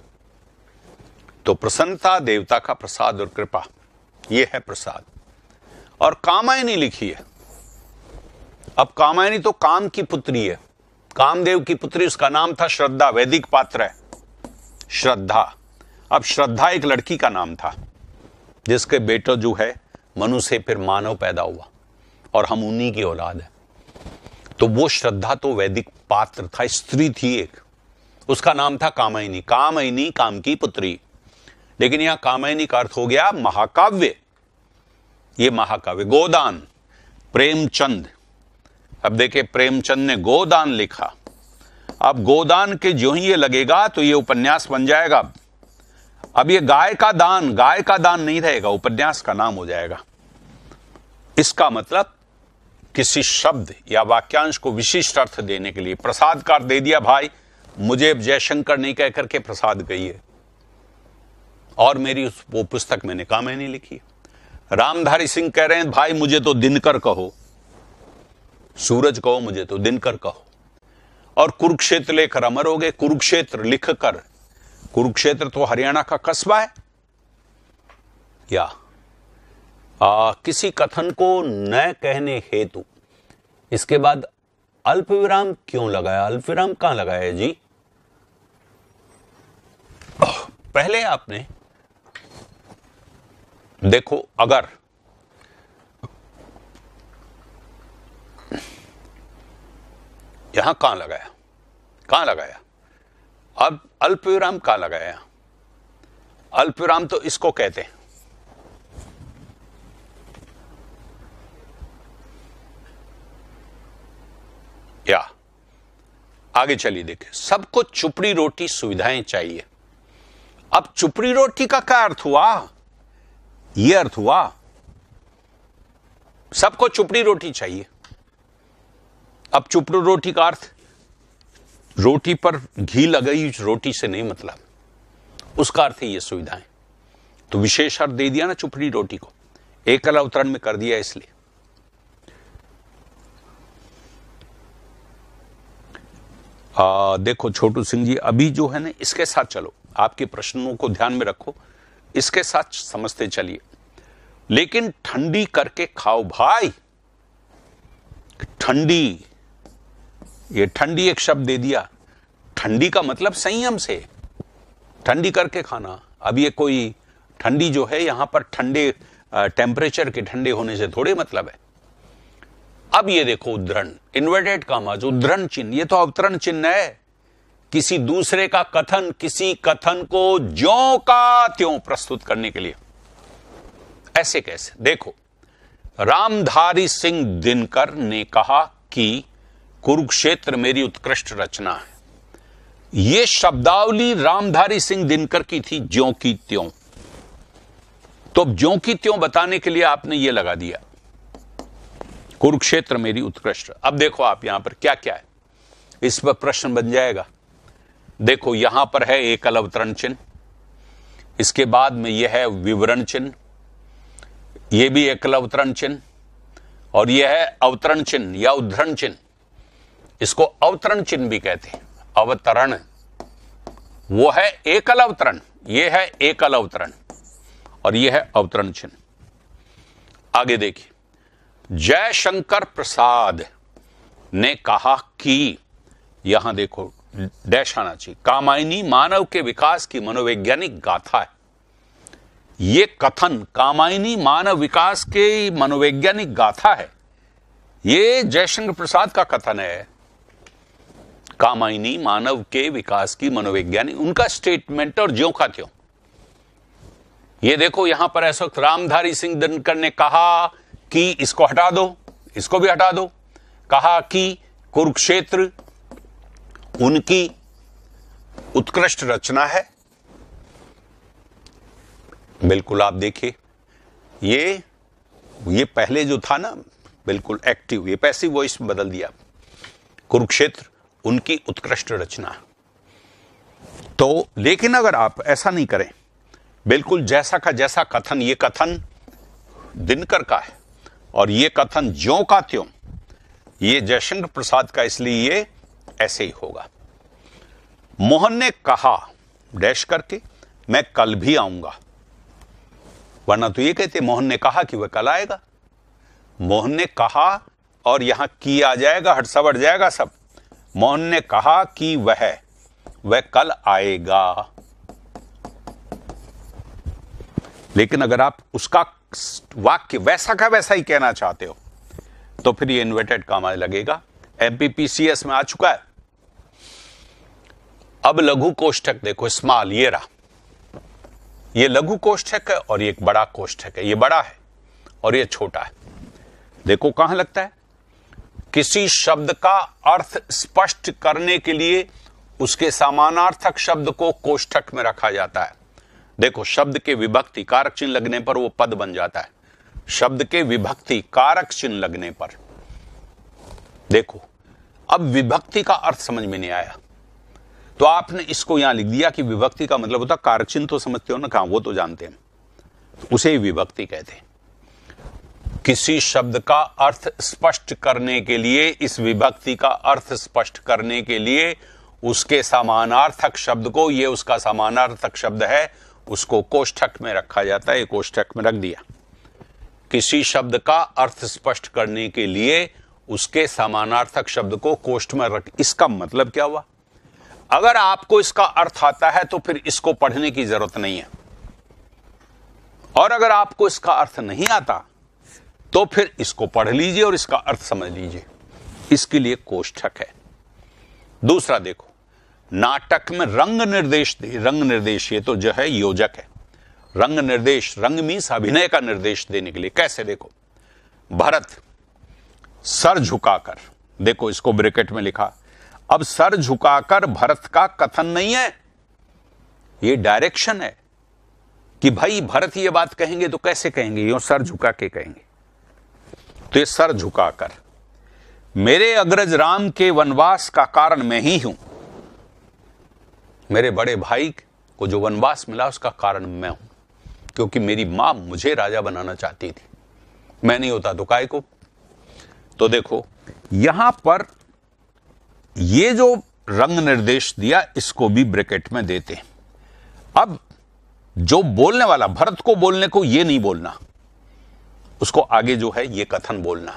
तो प्रसन्नता देवता का प्रसाद और कृपा यह है प्रसाद और कामायनी लिखी है अब कामायनी तो काम की पुत्री है कामदेव की पुत्री उसका नाम था श्रद्धा वैदिक पात्र है श्रद्धा अब श्रद्धा एक लड़की का नाम था जिसके बेटो जो है मनु से फिर मानव पैदा हुआ और हम उन्हीं की औलाद है तो वो श्रद्धा तो वैदिक पात्र था स्त्री थी एक उसका नाम था कामायनी कामायनी काम की पुत्री लेकिन यहां कामायनी का अर्थ हो गया महाकाव्य ये महाकाव्य गोदान प्रेमचंद अब देखे प्रेमचंद ने गोदान लिखा अब गोदान के जो ही ये लगेगा तो ये उपन्यास बन जाएगा अब ये गाय का दान गाय का दान नहीं रहेगा उपन्यास का नाम हो जाएगा इसका मतलब किसी शब्द या वाक्यांश को विशिष्ट अर्थ देने के लिए प्रसाद कार दे दिया भाई मुझे जयशंकर नहीं कहकर के प्रसाद गई है और मेरी उस वो पुस्तक मैंने कहा मैंने लिखी है रामधारी सिंह कह रहे हैं भाई मुझे तो दिनकर कहो सूरज कहो मुझे तो दिनकर कहो और कुरुक्षेत्र लेकर अमर हो गए कुरुक्षेत्र लिखकर कुरुक्षेत्र तो हरियाणा का कस्बा है या आ, किसी कथन को न कहने हेतु इसके बाद अल्प विराम क्यों लगाया अल्प विराम कहां लगाया जी पहले आपने देखो अगर यहां कहां लगाया कहां लगाया अब अल्प विराम कहां लगाया अल्प विराम तो इसको कहते हैं या आगे चलिए देखें सबको चुपड़ी रोटी सुविधाएं चाहिए अब चुपड़ी रोटी का क्या अर्थ हुआ ये अर्थ हुआ सबको चुपड़ी रोटी चाहिए अब चुपड़ी रोटी का अर्थ रोटी पर घी लगाई रोटी से नहीं मतलब उसका अर्थ है ये सुविधाएं तो विशेष अर्थ दे दिया ना चुपड़ी रोटी को एकल अवतरण में कर दिया इसलिए आ, देखो छोटू सिंह जी अभी जो है ना इसके साथ चलो आपके प्रश्नों को ध्यान में रखो इसके साथ समझते चलिए लेकिन ठंडी करके खाओ भाई ठंडी ये ठंडी एक शब्द दे दिया ठंडी का मतलब संयम से ठंडी करके खाना अब ये कोई ठंडी जो है यहां पर ठंडे टेम्परेचर के ठंडे होने से थोड़े मतलब है अब ये देखो उद्धरण इन्वर्टेड कामाज उद्धरण चिन्ह ये तो अवतरण चिन्ह है किसी दूसरे का कथन किसी कथन को ज्यो का त्यों प्रस्तुत करने के लिए ऐसे कैसे देखो रामधारी सिंह दिनकर ने कहा कि कुरुक्षेत्र मेरी उत्कृष्ट रचना है यह शब्दावली रामधारी सिंह दिनकर की थी ज्यो की त्यों तो अब ज्यो की त्यों बताने के लिए आपने यह लगा दिया कुरुक्षेत्र मेरी उत्कृष्ट अब देखो आप यहां पर क्या क्या है इस पर प्रश्न बन जाएगा देखो यहां पर है एकल अवतरण चिन्ह इसके बाद में यह है विवरण चिन्ह यह भी एकल अवतरण चिन्ह और यह है अवतरण चिन्ह या उद्धरण चिन्ह इसको अवतरण चिन्ह भी कहते हैं अवतरण वो है एकल अवतरण ये है एकल अवतरण और यह है अवतरण चिन्ह आगे देखिए जयशंकर प्रसाद ने कहा कि यहां देखो डैश आना चाहिए कामायनी मानव के विकास की मनोवैज्ञानिक गाथा है ये कथन कामायनी मानव विकास के मनोवैज्ञानिक गाथा है ये जयशंकर प्रसाद का कथन है कामायनी मानव के विकास की मनोवैज्ञानिक उनका स्टेटमेंट और ज्यो का क्यों ये देखो यहां पर ऐसा रामधारी सिंह दिनकर ने कहा कि इसको हटा दो इसको भी हटा दो कहा कि कुरुक्षेत्र उनकी उत्कृष्ट रचना है बिल्कुल आप देखिए ये ये पहले जो था ना बिल्कुल एक्टिव ये पैसिव वॉइस में बदल दिया कुरुक्षेत्र उनकी उत्कृष्ट रचना तो लेकिन अगर आप ऐसा नहीं करें बिल्कुल जैसा का जैसा कथन ये कथन दिनकर का है और ये कथन ज्यो का त्यों ये जयशंकर प्रसाद का इसलिए ये ऐसे ही होगा मोहन ने कहा डैश करके मैं कल भी आऊंगा वरना तो ये कहते मोहन ने कहा कि वह कल आएगा मोहन ने कहा और यहां की आ जाएगा हट सब हट जाएगा सब मोहन ने कहा कि वह वह कल आएगा लेकिन अगर आप उसका वाक्य वैसा का वैसा ही कहना चाहते हो तो फिर ये इन्वर्टेड आज लगेगा एमपीपीसीएस में आ चुका है अब लघु कोष्ठक देखो स्मॉल ये रहा ये लघु कोष्ठक है और ये एक बड़ा कोष्ठक है ये बड़ा है और ये छोटा है देखो कहां लगता है किसी शब्द का अर्थ स्पष्ट करने के लिए उसके समानार्थक शब्द को कोष्ठक में रखा जाता है देखो शब्द के विभक्ति कारक चिन्ह लगने पर वो पद बन जाता है शब्द के विभक्ति कारक चिन्ह लगने पर देखो अब विभक्ति का अर्थ समझ में नहीं आया तो आपने इसको यहां लिख दिया कि विभक्ति का मतलब होता चिन्ह तो समझते हो ना कहा वो तो जानते हैं उसे ही विभक्ति कहते हैं किसी शब्द का अर्थ स्पष्ट करने के लिए इस विभक्ति का अर्थ स्पष्ट करने के लिए उसके समानार्थक शब्द को ये उसका समानार्थक शब्द है उसको कोष्ठक में रखा जाता है कोष्ठक में रख दिया किसी शब्द का अर्थ स्पष्ट करने के लिए उसके समानार्थक शब्द को कोष्ठ में रख इसका मतलब क्या हुआ अगर आपको इसका अर्थ आता है तो फिर इसको पढ़ने की जरूरत नहीं है और अगर आपको इसका अर्थ नहीं आता तो फिर इसको पढ़ लीजिए और इसका अर्थ समझ लीजिए इसके लिए कोष्ठक है दूसरा देखो नाटक में रंग निर्देश दे रंग निर्देश ये तो जो है योजक है रंग निर्देश रंग मीस अभिनय का निर्देश देने के लिए कैसे देखो भरत सर झुकाकर देखो इसको ब्रिकेट में लिखा अब सर झुकाकर भरत का कथन नहीं है ये डायरेक्शन है कि भाई भरत ये बात कहेंगे तो कैसे कहेंगे यो सर झुका के कहेंगे तो ये सर झुकाकर मेरे अग्रज राम के वनवास का कारण मैं ही हूं मेरे बड़े भाई को जो वनवास मिला उसका कारण मैं हूं क्योंकि मेरी मां मुझे राजा बनाना चाहती थी मैं नहीं होता दुकाई तो को तो देखो यहां पर ये जो रंग निर्देश दिया इसको भी ब्रैकेट में देते अब जो बोलने वाला भरत को बोलने को ये नहीं बोलना उसको आगे जो है ये कथन बोलना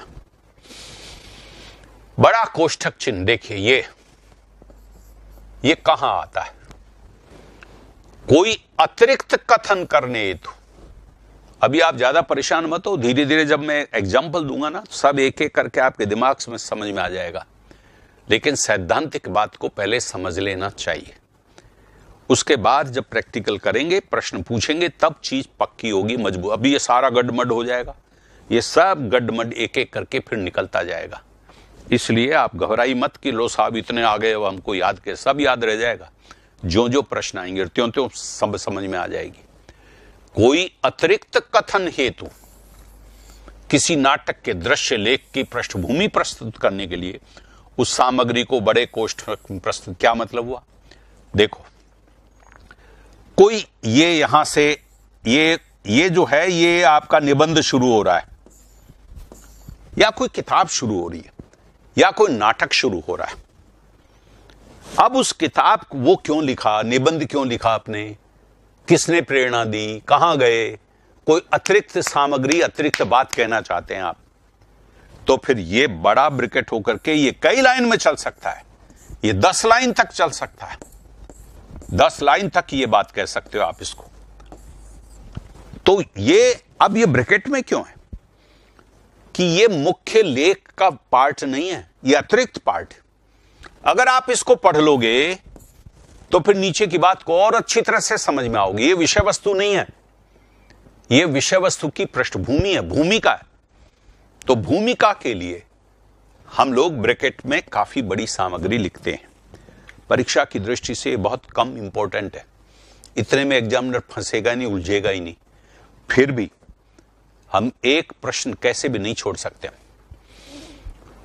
बड़ा कोष्ठक चिन्ह देखिए ये ये कहां आता है कोई अतिरिक्त कथन करने हेतु अभी आप ज्यादा परेशान मत हो धीरे धीरे जब मैं एग्जाम्पल दूंगा ना सब एक एक करके आपके दिमाग में समझ में आ जाएगा लेकिन सैद्धांतिक बात को पहले समझ लेना चाहिए उसके बाद जब प्रैक्टिकल करेंगे प्रश्न पूछेंगे तब चीज पक्की होगी मजबूत अभी ये सारा गडमड हो जाएगा ये सब गडमड एक एक करके फिर निकलता जाएगा इसलिए आप घबराई मत कि लो साहब इतने आ गए अब हमको याद के सब याद रह जाएगा जो जो प्रश्न आएंगे त्यों त्यों सब समझ में आ जाएगी कोई अतिरिक्त कथन हेतु किसी नाटक के दृश्य लेख की पृष्ठभूमि प्रस्तुत करने के लिए उस सामग्री को बड़े कोष्ठ प्रस्तुत क्या मतलब हुआ देखो कोई ये यहां से ये ये जो है ये आपका निबंध शुरू हो रहा है या कोई किताब शुरू हो रही है या कोई नाटक शुरू हो रहा है अब उस किताब वो क्यों लिखा निबंध क्यों लिखा आपने किसने प्रेरणा दी कहां गए कोई अतिरिक्त सामग्री अतिरिक्त बात कहना चाहते हैं आप तो फिर ये बड़ा ब्रिकेट होकर के ये कई लाइन में चल सकता है ये दस लाइन तक चल सकता है दस लाइन तक ये बात कह सकते हो आप इसको तो ये अब ये ब्रिकेट में क्यों है कि ये मुख्य लेख का पार्ट नहीं है ये अतिरिक्त पार्ट अगर आप इसको पढ़ लोगे तो फिर नीचे की बात को और अच्छी तरह से समझ में आओगे ये विषय वस्तु नहीं है ये विषय वस्तु की पृष्ठभूमि है भूमिका है तो भूमिका के लिए हम लोग ब्रैकेट में काफ़ी बड़ी सामग्री लिखते हैं परीक्षा की दृष्टि से बहुत कम इंपॉर्टेंट है इतने में एग्जामिनर फंसेगा नहीं उलझेगा ही नहीं फिर भी हम एक प्रश्न कैसे भी नहीं छोड़ सकते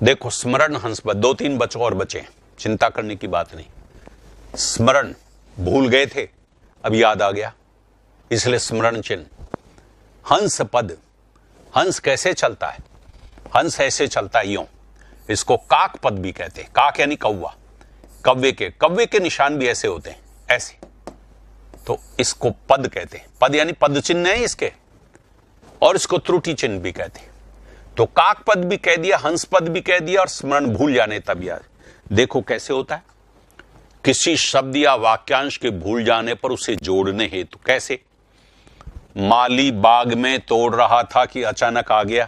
देखो स्मरण हंस पर दो तीन बच्चों और बचे हैं चिंता करने की बात नहीं स्मरण भूल गए थे अब याद आ गया इसलिए स्मरण चिन्ह हंस पद हंस कैसे चलता है हंस ऐसे चलता यूं इसको काक पद भी कहते हैं काक यानी कौवा कव्वे के कव्वे के निशान भी ऐसे होते हैं ऐसे तो इसको पद कहते हैं पद यानी पद चिन्ह है इसके और इसको त्रुटि चिन्ह भी कहते हैं तो काक पद भी कह दिया हंस पद भी कह दिया और स्मरण भूल जाने तब याद देखो कैसे होता है किसी शब्द या वाक्यांश के भूल जाने पर उसे जोड़ने हेतु तो कैसे माली बाग में तोड़ रहा था कि अचानक आ गया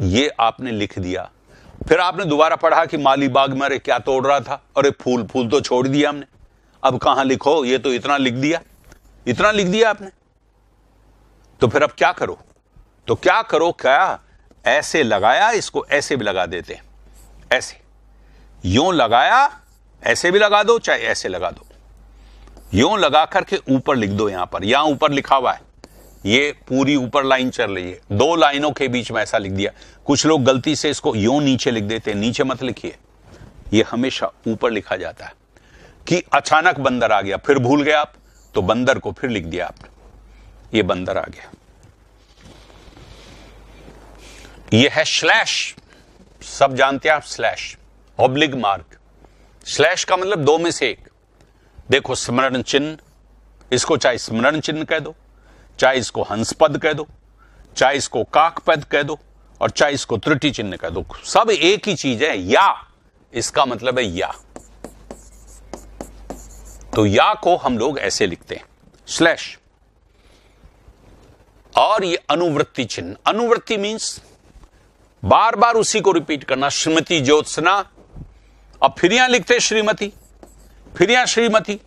ये आपने लिख दिया फिर आपने दोबारा पढ़ा कि माली बाग में अरे क्या तोड़ रहा था अरे फूल फूल तो छोड़ दिया हमने अब कहां लिखो ये तो इतना लिख दिया इतना लिख दिया आपने तो फिर अब क्या करो तो क्या करो क्या ऐसे लगाया इसको ऐसे भी लगा देते हैं ऐसे यूं लगाया ऐसे भी लगा दो चाहे ऐसे लगा दो यूं लगा करके ऊपर लिख दो यहां पर यहां ऊपर लिखा हुआ है ये पूरी ऊपर लाइन चल रही है दो लाइनों के बीच में ऐसा लिख दिया कुछ लोग गलती से इसको यो नीचे लिख देते हैं नीचे मत लिखिए ये हमेशा ऊपर लिखा जाता है कि अचानक बंदर आ गया फिर भूल गए आप तो बंदर को फिर लिख दिया आपने ये बंदर आ गया ये है स्लैश सब जानते हैं आप स्लैश ऑब्लिग मार्क स्लैश का मतलब दो में से एक देखो स्मरण चिन्ह इसको चाहे स्मरण चिन्ह कह दो चाहे इसको हंसपद कह दो चाहे इसको काकपद कह दो और चाहे इसको त्रुटि चिन्ह कह दो सब एक ही चीज है या इसका मतलब है या तो या को हम लोग ऐसे लिखते हैं स्लैश और ये अनुवृत्ति चिन्ह अनुवृत्ति मीन्स बार बार उसी को रिपीट करना श्रीमती ज्योत्सना अब फिर यहां लिखते श्रीमती फिर यहां श्रीमती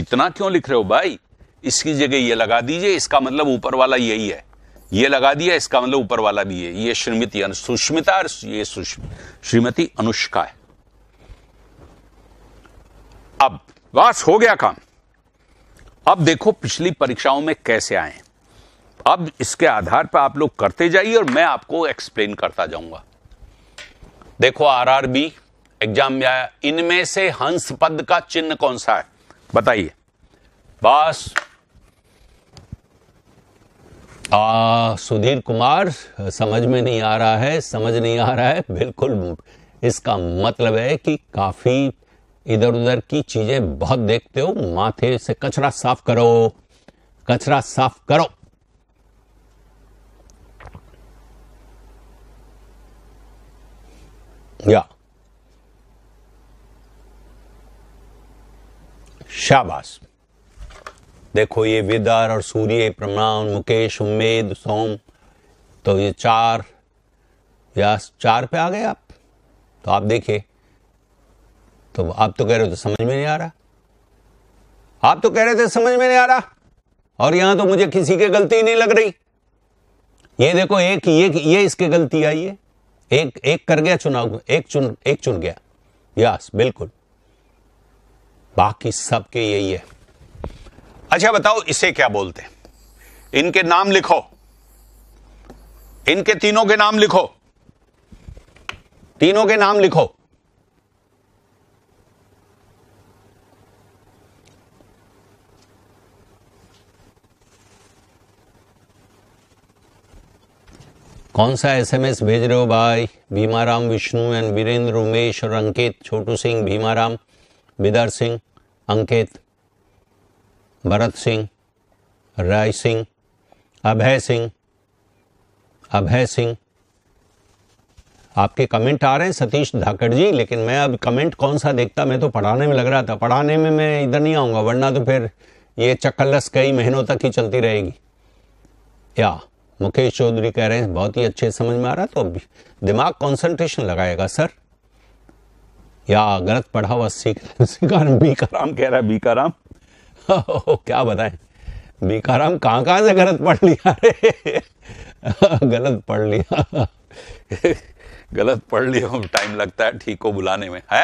इतना क्यों लिख रहे हो भाई इसकी जगह ये लगा दीजिए इसका मतलब ऊपर वाला यही है ये लगा दिया इसका मतलब ऊपर वाला भी है ये श्रीमती सुष्मिता और ये श्रीमती अनुष्का है अब बस हो गया काम अब देखो पिछली परीक्षाओं में कैसे आए अब इसके आधार पर आप लोग करते जाइए और मैं आपको एक्सप्लेन करता जाऊंगा देखो आरआरबी एग्जाम में आया इनमें से हंस पद का चिन्ह कौन सा है बताइए बस आ, सुधीर कुमार समझ में नहीं आ रहा है समझ नहीं आ रहा है बिल्कुल इसका मतलब है कि काफ़ी इधर उधर की चीज़ें बहुत देखते हो माथे से कचरा साफ करो कचरा साफ करो या शाबाश देखो ये विदर और सूर्य प्रमाण मुकेश उम्मेद सोम तो ये चार या चार पे आ गए आप तो आप देखिए तो आप तो कह रहे हो तो समझ में नहीं आ रहा आप तो कह रहे थे समझ में नहीं आ रहा और यहां तो मुझे किसी की गलती नहीं लग रही ये देखो एक ये ये इसकी गलती आई है एक एक कर गया चुनाव एक चुन एक चुन गया यस बिल्कुल बाकी सबके यही है अच्छा बताओ इसे क्या बोलते हैं इनके नाम लिखो इनके तीनों के नाम लिखो तीनों के नाम लिखो कौन सा एसएमएस भेज रहे हो भाई भीमाराम विष्णु एंड वीरेंद्र उमेश और अंकित छोटू सिंह भीमाराम बिदर सिंह अंकित भरत सिंह राय सिंह अभय सिंह अभय सिंह आपके कमेंट आ रहे हैं सतीश धाकड़ जी लेकिन मैं अब कमेंट कौन सा देखता मैं तो पढ़ाने में लग रहा था पढ़ाने में मैं इधर नहीं आऊंगा वरना तो फिर ये चक्कलस कई महीनों तक ही चलती रहेगी या मुकेश चौधरी कह रहे हैं बहुत ही अच्छे समझ में आ रहा तो दिमाग कंसंट्रेशन लगाएगा सर या गलत पढ़ा हुआ सीख सिकार बीकाराम कह रहा है बीकार क्या बताएं बीकाराम कहाँ कहाँ से गलत पढ़ लिया रे गलत पढ़ लिया गलत पढ़ लिया हम टाइम लगता है ठीक को बुलाने में है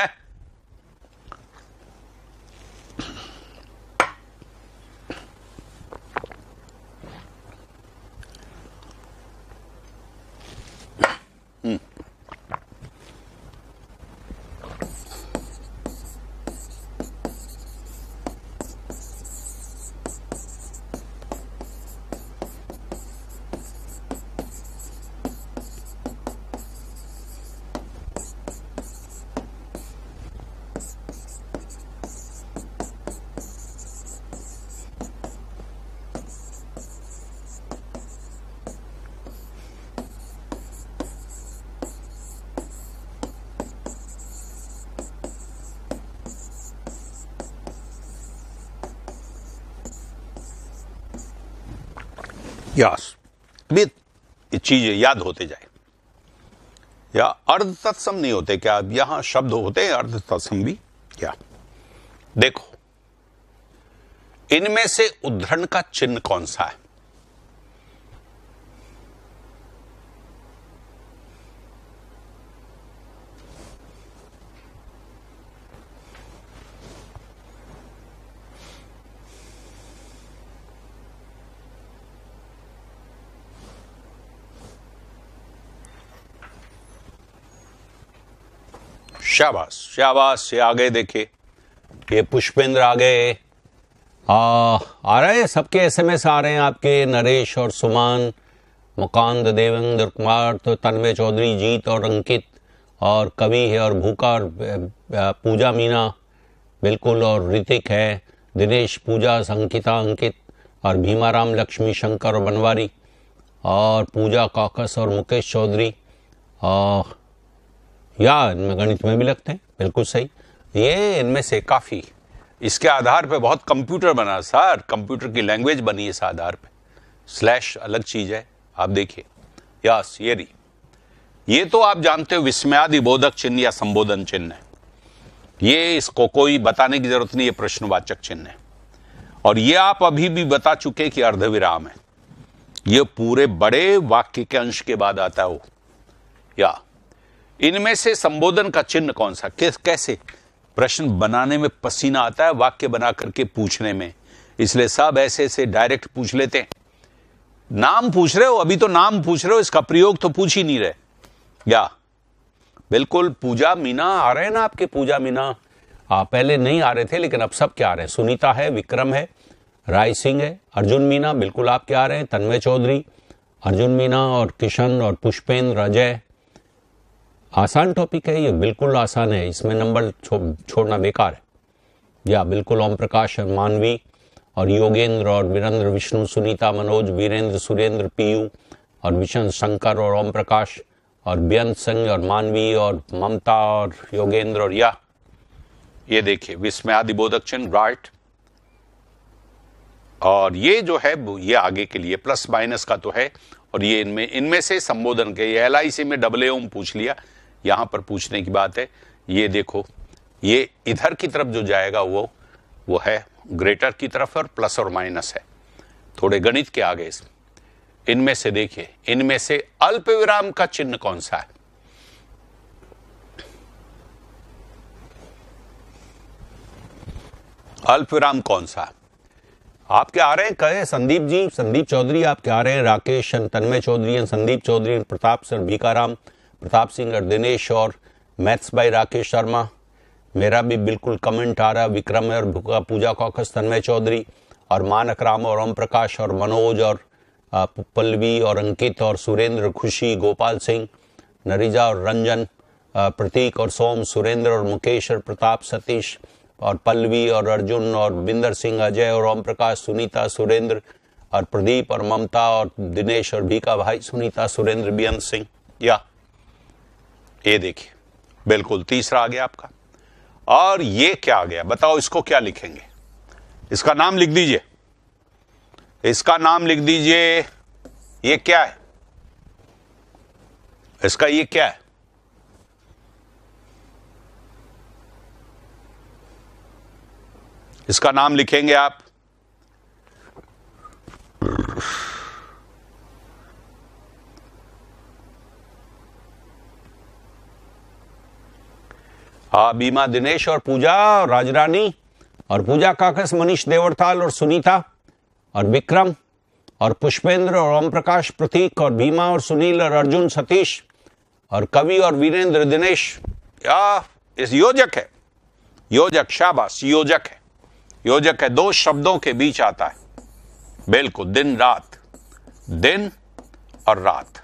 नित चीजें याद होते जाए या अर्ध तत्सम नहीं होते क्या यहां शब्द होते हैं अर्ध तत्सम भी क्या देखो इनमें से उद्धरण का चिन्ह कौन सा है शाबाश शाबाश ये आगे देखिए ये पुष्पेंद्र आ गए आ, आ रहे हैं सबके एसएमएस आ रहे हैं आपके नरेश और सुमान मुकांद देवेंद्र कुमार तो तन्मय चौधरी जीत और अंकित और कवि है और भूखा और पूजा मीना बिल्कुल और ऋतिक है दिनेश पूजा अंकिता अंकित और भीमाराम लक्ष्मी शंकर और बनवारी और पूजा काकस और मुकेश चौधरी और या इनमें गणित में भी लगते हैं बिल्कुल सही ये इनमें से काफ़ी इसके आधार पे बहुत कंप्यूटर बना सर कंप्यूटर की लैंग्वेज बनी इस आधार पे स्लैश अलग चीज़ है आप देखिए यस ये री ये तो आप जानते हो विस्मयादि बोधक चिन्ह या संबोधन चिन्ह है ये इसको कोई बताने की जरूरत नहीं ये प्रश्नवाचक चिन्ह है और ये आप अभी भी बता चुके कि अर्धविराम है ये पूरे बड़े वाक्य के अंश के बाद आता हो या इनमें से संबोधन का चिन्ह कौन सा कैसे प्रश्न बनाने में पसीना आता है वाक्य बना करके पूछने में इसलिए सब ऐसे ऐसे डायरेक्ट पूछ लेते हैं नाम पूछ रहे हो अभी तो नाम पूछ रहे हो इसका प्रयोग तो पूछ ही नहीं रहे या बिल्कुल पूजा मीना आ रहे हैं ना आपके पूजा मीना आ, पहले नहीं आ रहे थे लेकिन अब सब क्या आ रहे हैं सुनीता है विक्रम है राय सिंह है अर्जुन मीना बिल्कुल आप क्या आ रहे हैं तन्मय चौधरी अर्जुन मीना और किशन और पुष्पेंद्र अजय आसान टॉपिक है ये बिल्कुल आसान है इसमें नंबर छो, छोड़ना बेकार है या बिल्कुल ओम प्रकाश और मानवी और योगेंद्र और वीरेंद्र विष्णु सुनीता मनोज वीरेंद्र सुरेंद्र पीयू और विशन शंकर और ओम प्रकाश और बेअंत सिंह और मानवी और ममता और योगेंद्र और या ये देखिए विस्मयादि चिन्ह राइट और ये जो है ये आगे के लिए प्लस माइनस का तो है और ये इनमें इनमें से संबोधन के आई सी में डबल ओम पूछ लिया यहां पर पूछने की बात है ये देखो ये इधर की तरफ जो जाएगा वो वो है ग्रेटर की तरफ और प्लस और माइनस है थोड़े गणित के आगे इसमें इनमें से देखिए इनमें से अल्प विराम का चिन्ह कौन सा है अल्प विराम कौन सा है आपके आ रहे हैं कहे संदीप जी संदीप चौधरी आपके आ रहे हैं राकेश तन्मय चौधरी संदीप चौधरी प्रताप सर भीकाराम राम प्रताप सिंह और दिनेश और मैथ्स बाई राकेश शर्मा मेरा भी बिल्कुल कमेंट आ रहा है विक्रम और पूजा कौकस तन्मय चौधरी और मानक राम और ओम प्रकाश और मनोज और पल्लवी और अंकित और सुरेंद्र खुशी गोपाल सिंह नरिजा और रंजन प्रतीक और सोम सुरेंद्र और मुकेश और प्रताप सतीश और पल्लवी और अर्जुन और बिंदर सिंह अजय और ओम प्रकाश सुनीता सुरेंद्र और प्रदीप और ममता और दिनेश और भीका भाई सुनीता सुरेंद्र बियंत सिंह या ये देखिए बिल्कुल तीसरा आ गया आपका और ये क्या आ गया बताओ इसको क्या लिखेंगे इसका नाम लिख दीजिए इसका नाम लिख दीजिए ये क्या है इसका ये क्या है इसका नाम लिखेंगे आप हाँ बीमा दिनेश और पूजा और राजरानी और पूजा काकस मनीष देवरताल और सुनीता और विक्रम और पुष्पेंद्र और ओम प्रकाश प्रतीक और भीमा और सुनील और अर्जुन सतीश और कवि और वीरेंद्र दिनेश या इस योजक है योजक शाबाश योजक है योजक है दो शब्दों के बीच आता है बिल्कुल दिन रात दिन और रात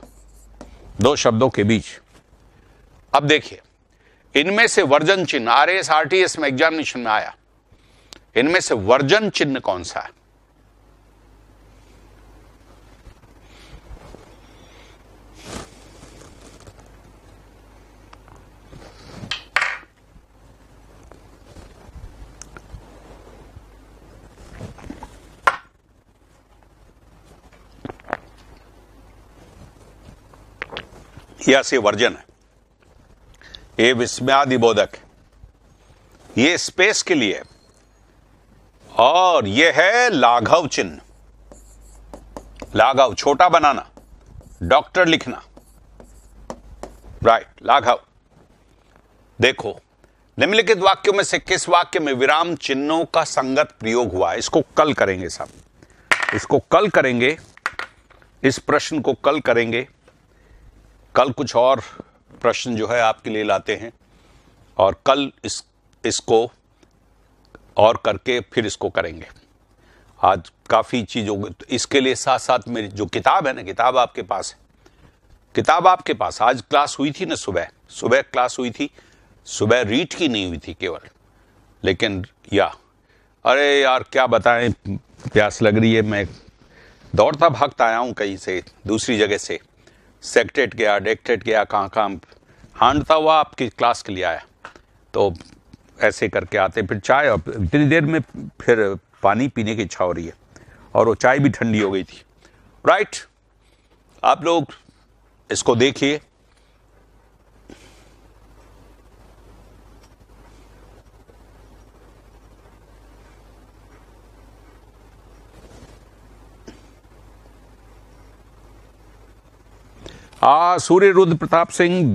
दो शब्दों के बीच अब देखिए इनमें से वर्जन चिन्ह R S R T S में एग्जामिनेशन में आया इनमें से वर्जन चिन्ह कौन सा है या से वर्जन है ये विस्म्यादिबोधक ये स्पेस के लिए और यह है लाघव चिन्ह लाघव छोटा बनाना डॉक्टर लिखना राइट लाघव देखो निम्नलिखित वाक्यों में से किस वाक्य में विराम चिन्हों का संगत प्रयोग हुआ है इसको कल करेंगे साहब इसको कल करेंगे इस प्रश्न को कल करेंगे कल कुछ और प्रश्न जो है आपके लिए लाते हैं और कल इस इसको और करके फिर इसको करेंगे आज काफ़ी चीज़ों इसके लिए साथ साथ मेरी जो किताब है ना किताब आपके पास है किताब आपके पास आज क्लास हुई थी ना सुबह सुबह क्लास हुई थी सुबह रीट की नहीं हुई थी केवल लेकिन या अरे यार क्या बताएं प्यास लग रही है मैं दौड़ता भागता आया हूँ कहीं से दूसरी जगह से सेक्टेट गया डेक्टेट गया कहाँ कहाँ हांडता हुआ आपकी क्लास के लिए आया तो ऐसे करके आते फिर चाय और धीरे देर में फिर पानी पीने की इच्छा हो रही है और वो चाय भी ठंडी हो गई थी राइट आप लोग इसको देखिए आ सूर्य रुद्र प्रताप सिंह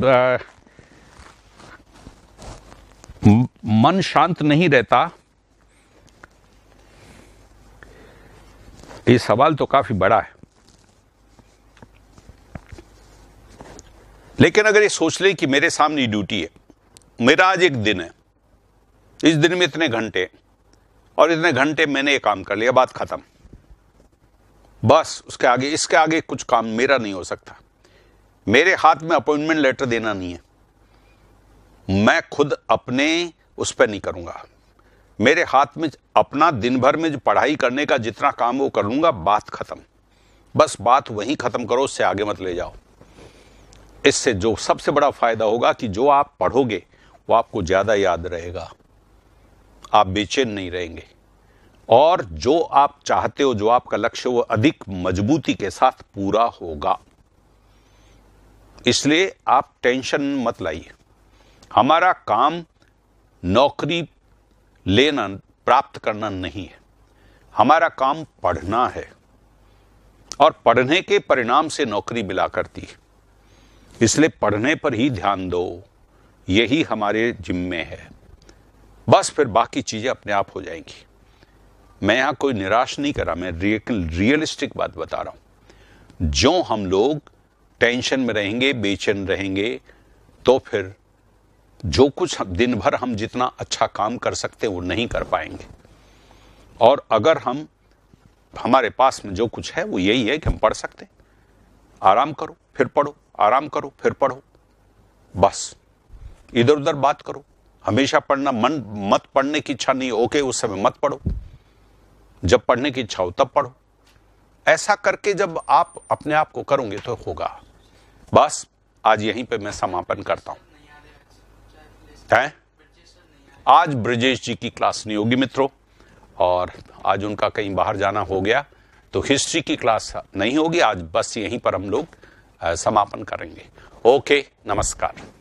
मन शांत नहीं रहता ये सवाल तो काफी बड़ा है लेकिन अगर ये सोच ले कि मेरे सामने ड्यूटी है मेरा आज एक दिन है इस दिन में इतने घंटे और इतने घंटे मैंने ये काम कर लिया बात खत्म बस उसके आगे इसके आगे कुछ काम मेरा नहीं हो सकता मेरे हाथ में अपॉइंटमेंट लेटर देना नहीं है मैं खुद अपने उस पर नहीं करूंगा मेरे हाथ में अपना दिन भर में जो पढ़ाई करने का जितना काम वो कर लूंगा बात ख़त्म बस बात वहीं ख़त्म करो उससे आगे मत ले जाओ इससे जो सबसे बड़ा फ़ायदा होगा कि जो आप पढ़ोगे वो आपको ज़्यादा याद रहेगा आप बेचैन नहीं रहेंगे और जो आप चाहते हो जो आपका लक्ष्य वो अधिक मजबूती के साथ पूरा होगा इसलिए आप टेंशन मत लाइए हमारा काम नौकरी लेना प्राप्त करना नहीं है हमारा काम पढ़ना है और पढ़ने के परिणाम से नौकरी मिला करती है इसलिए पढ़ने पर ही ध्यान दो यही हमारे जिम्मे है बस फिर बाकी चीज़ें अपने आप हो जाएंगी मैं यहां कोई निराश नहीं कर रहा मैं रियल रियलिस्टिक बात बता रहा हूं जो हम लोग टेंशन में रहेंगे बेचैन रहेंगे तो फिर जो कुछ दिन भर हम जितना अच्छा काम कर सकते वो नहीं कर पाएंगे और अगर हम हमारे पास में जो कुछ है वो यही है कि हम पढ़ सकते आराम करो फिर पढ़ो आराम करो फिर पढ़ो बस इधर उधर बात करो हमेशा पढ़ना मन मत पढ़ने की इच्छा नहीं ओके उस समय मत पढ़ो जब पढ़ने की इच्छा हो तब पढ़ो ऐसा करके जब आप अपने आप को करोगे तो होगा बस आज यहीं पे मैं समापन करता हूं है आज ब्रजेश जी की क्लास नहीं होगी मित्रों और आज उनका कहीं बाहर जाना हो गया तो हिस्ट्री की क्लास नहीं होगी आज बस यहीं पर हम लोग समापन करेंगे ओके नमस्कार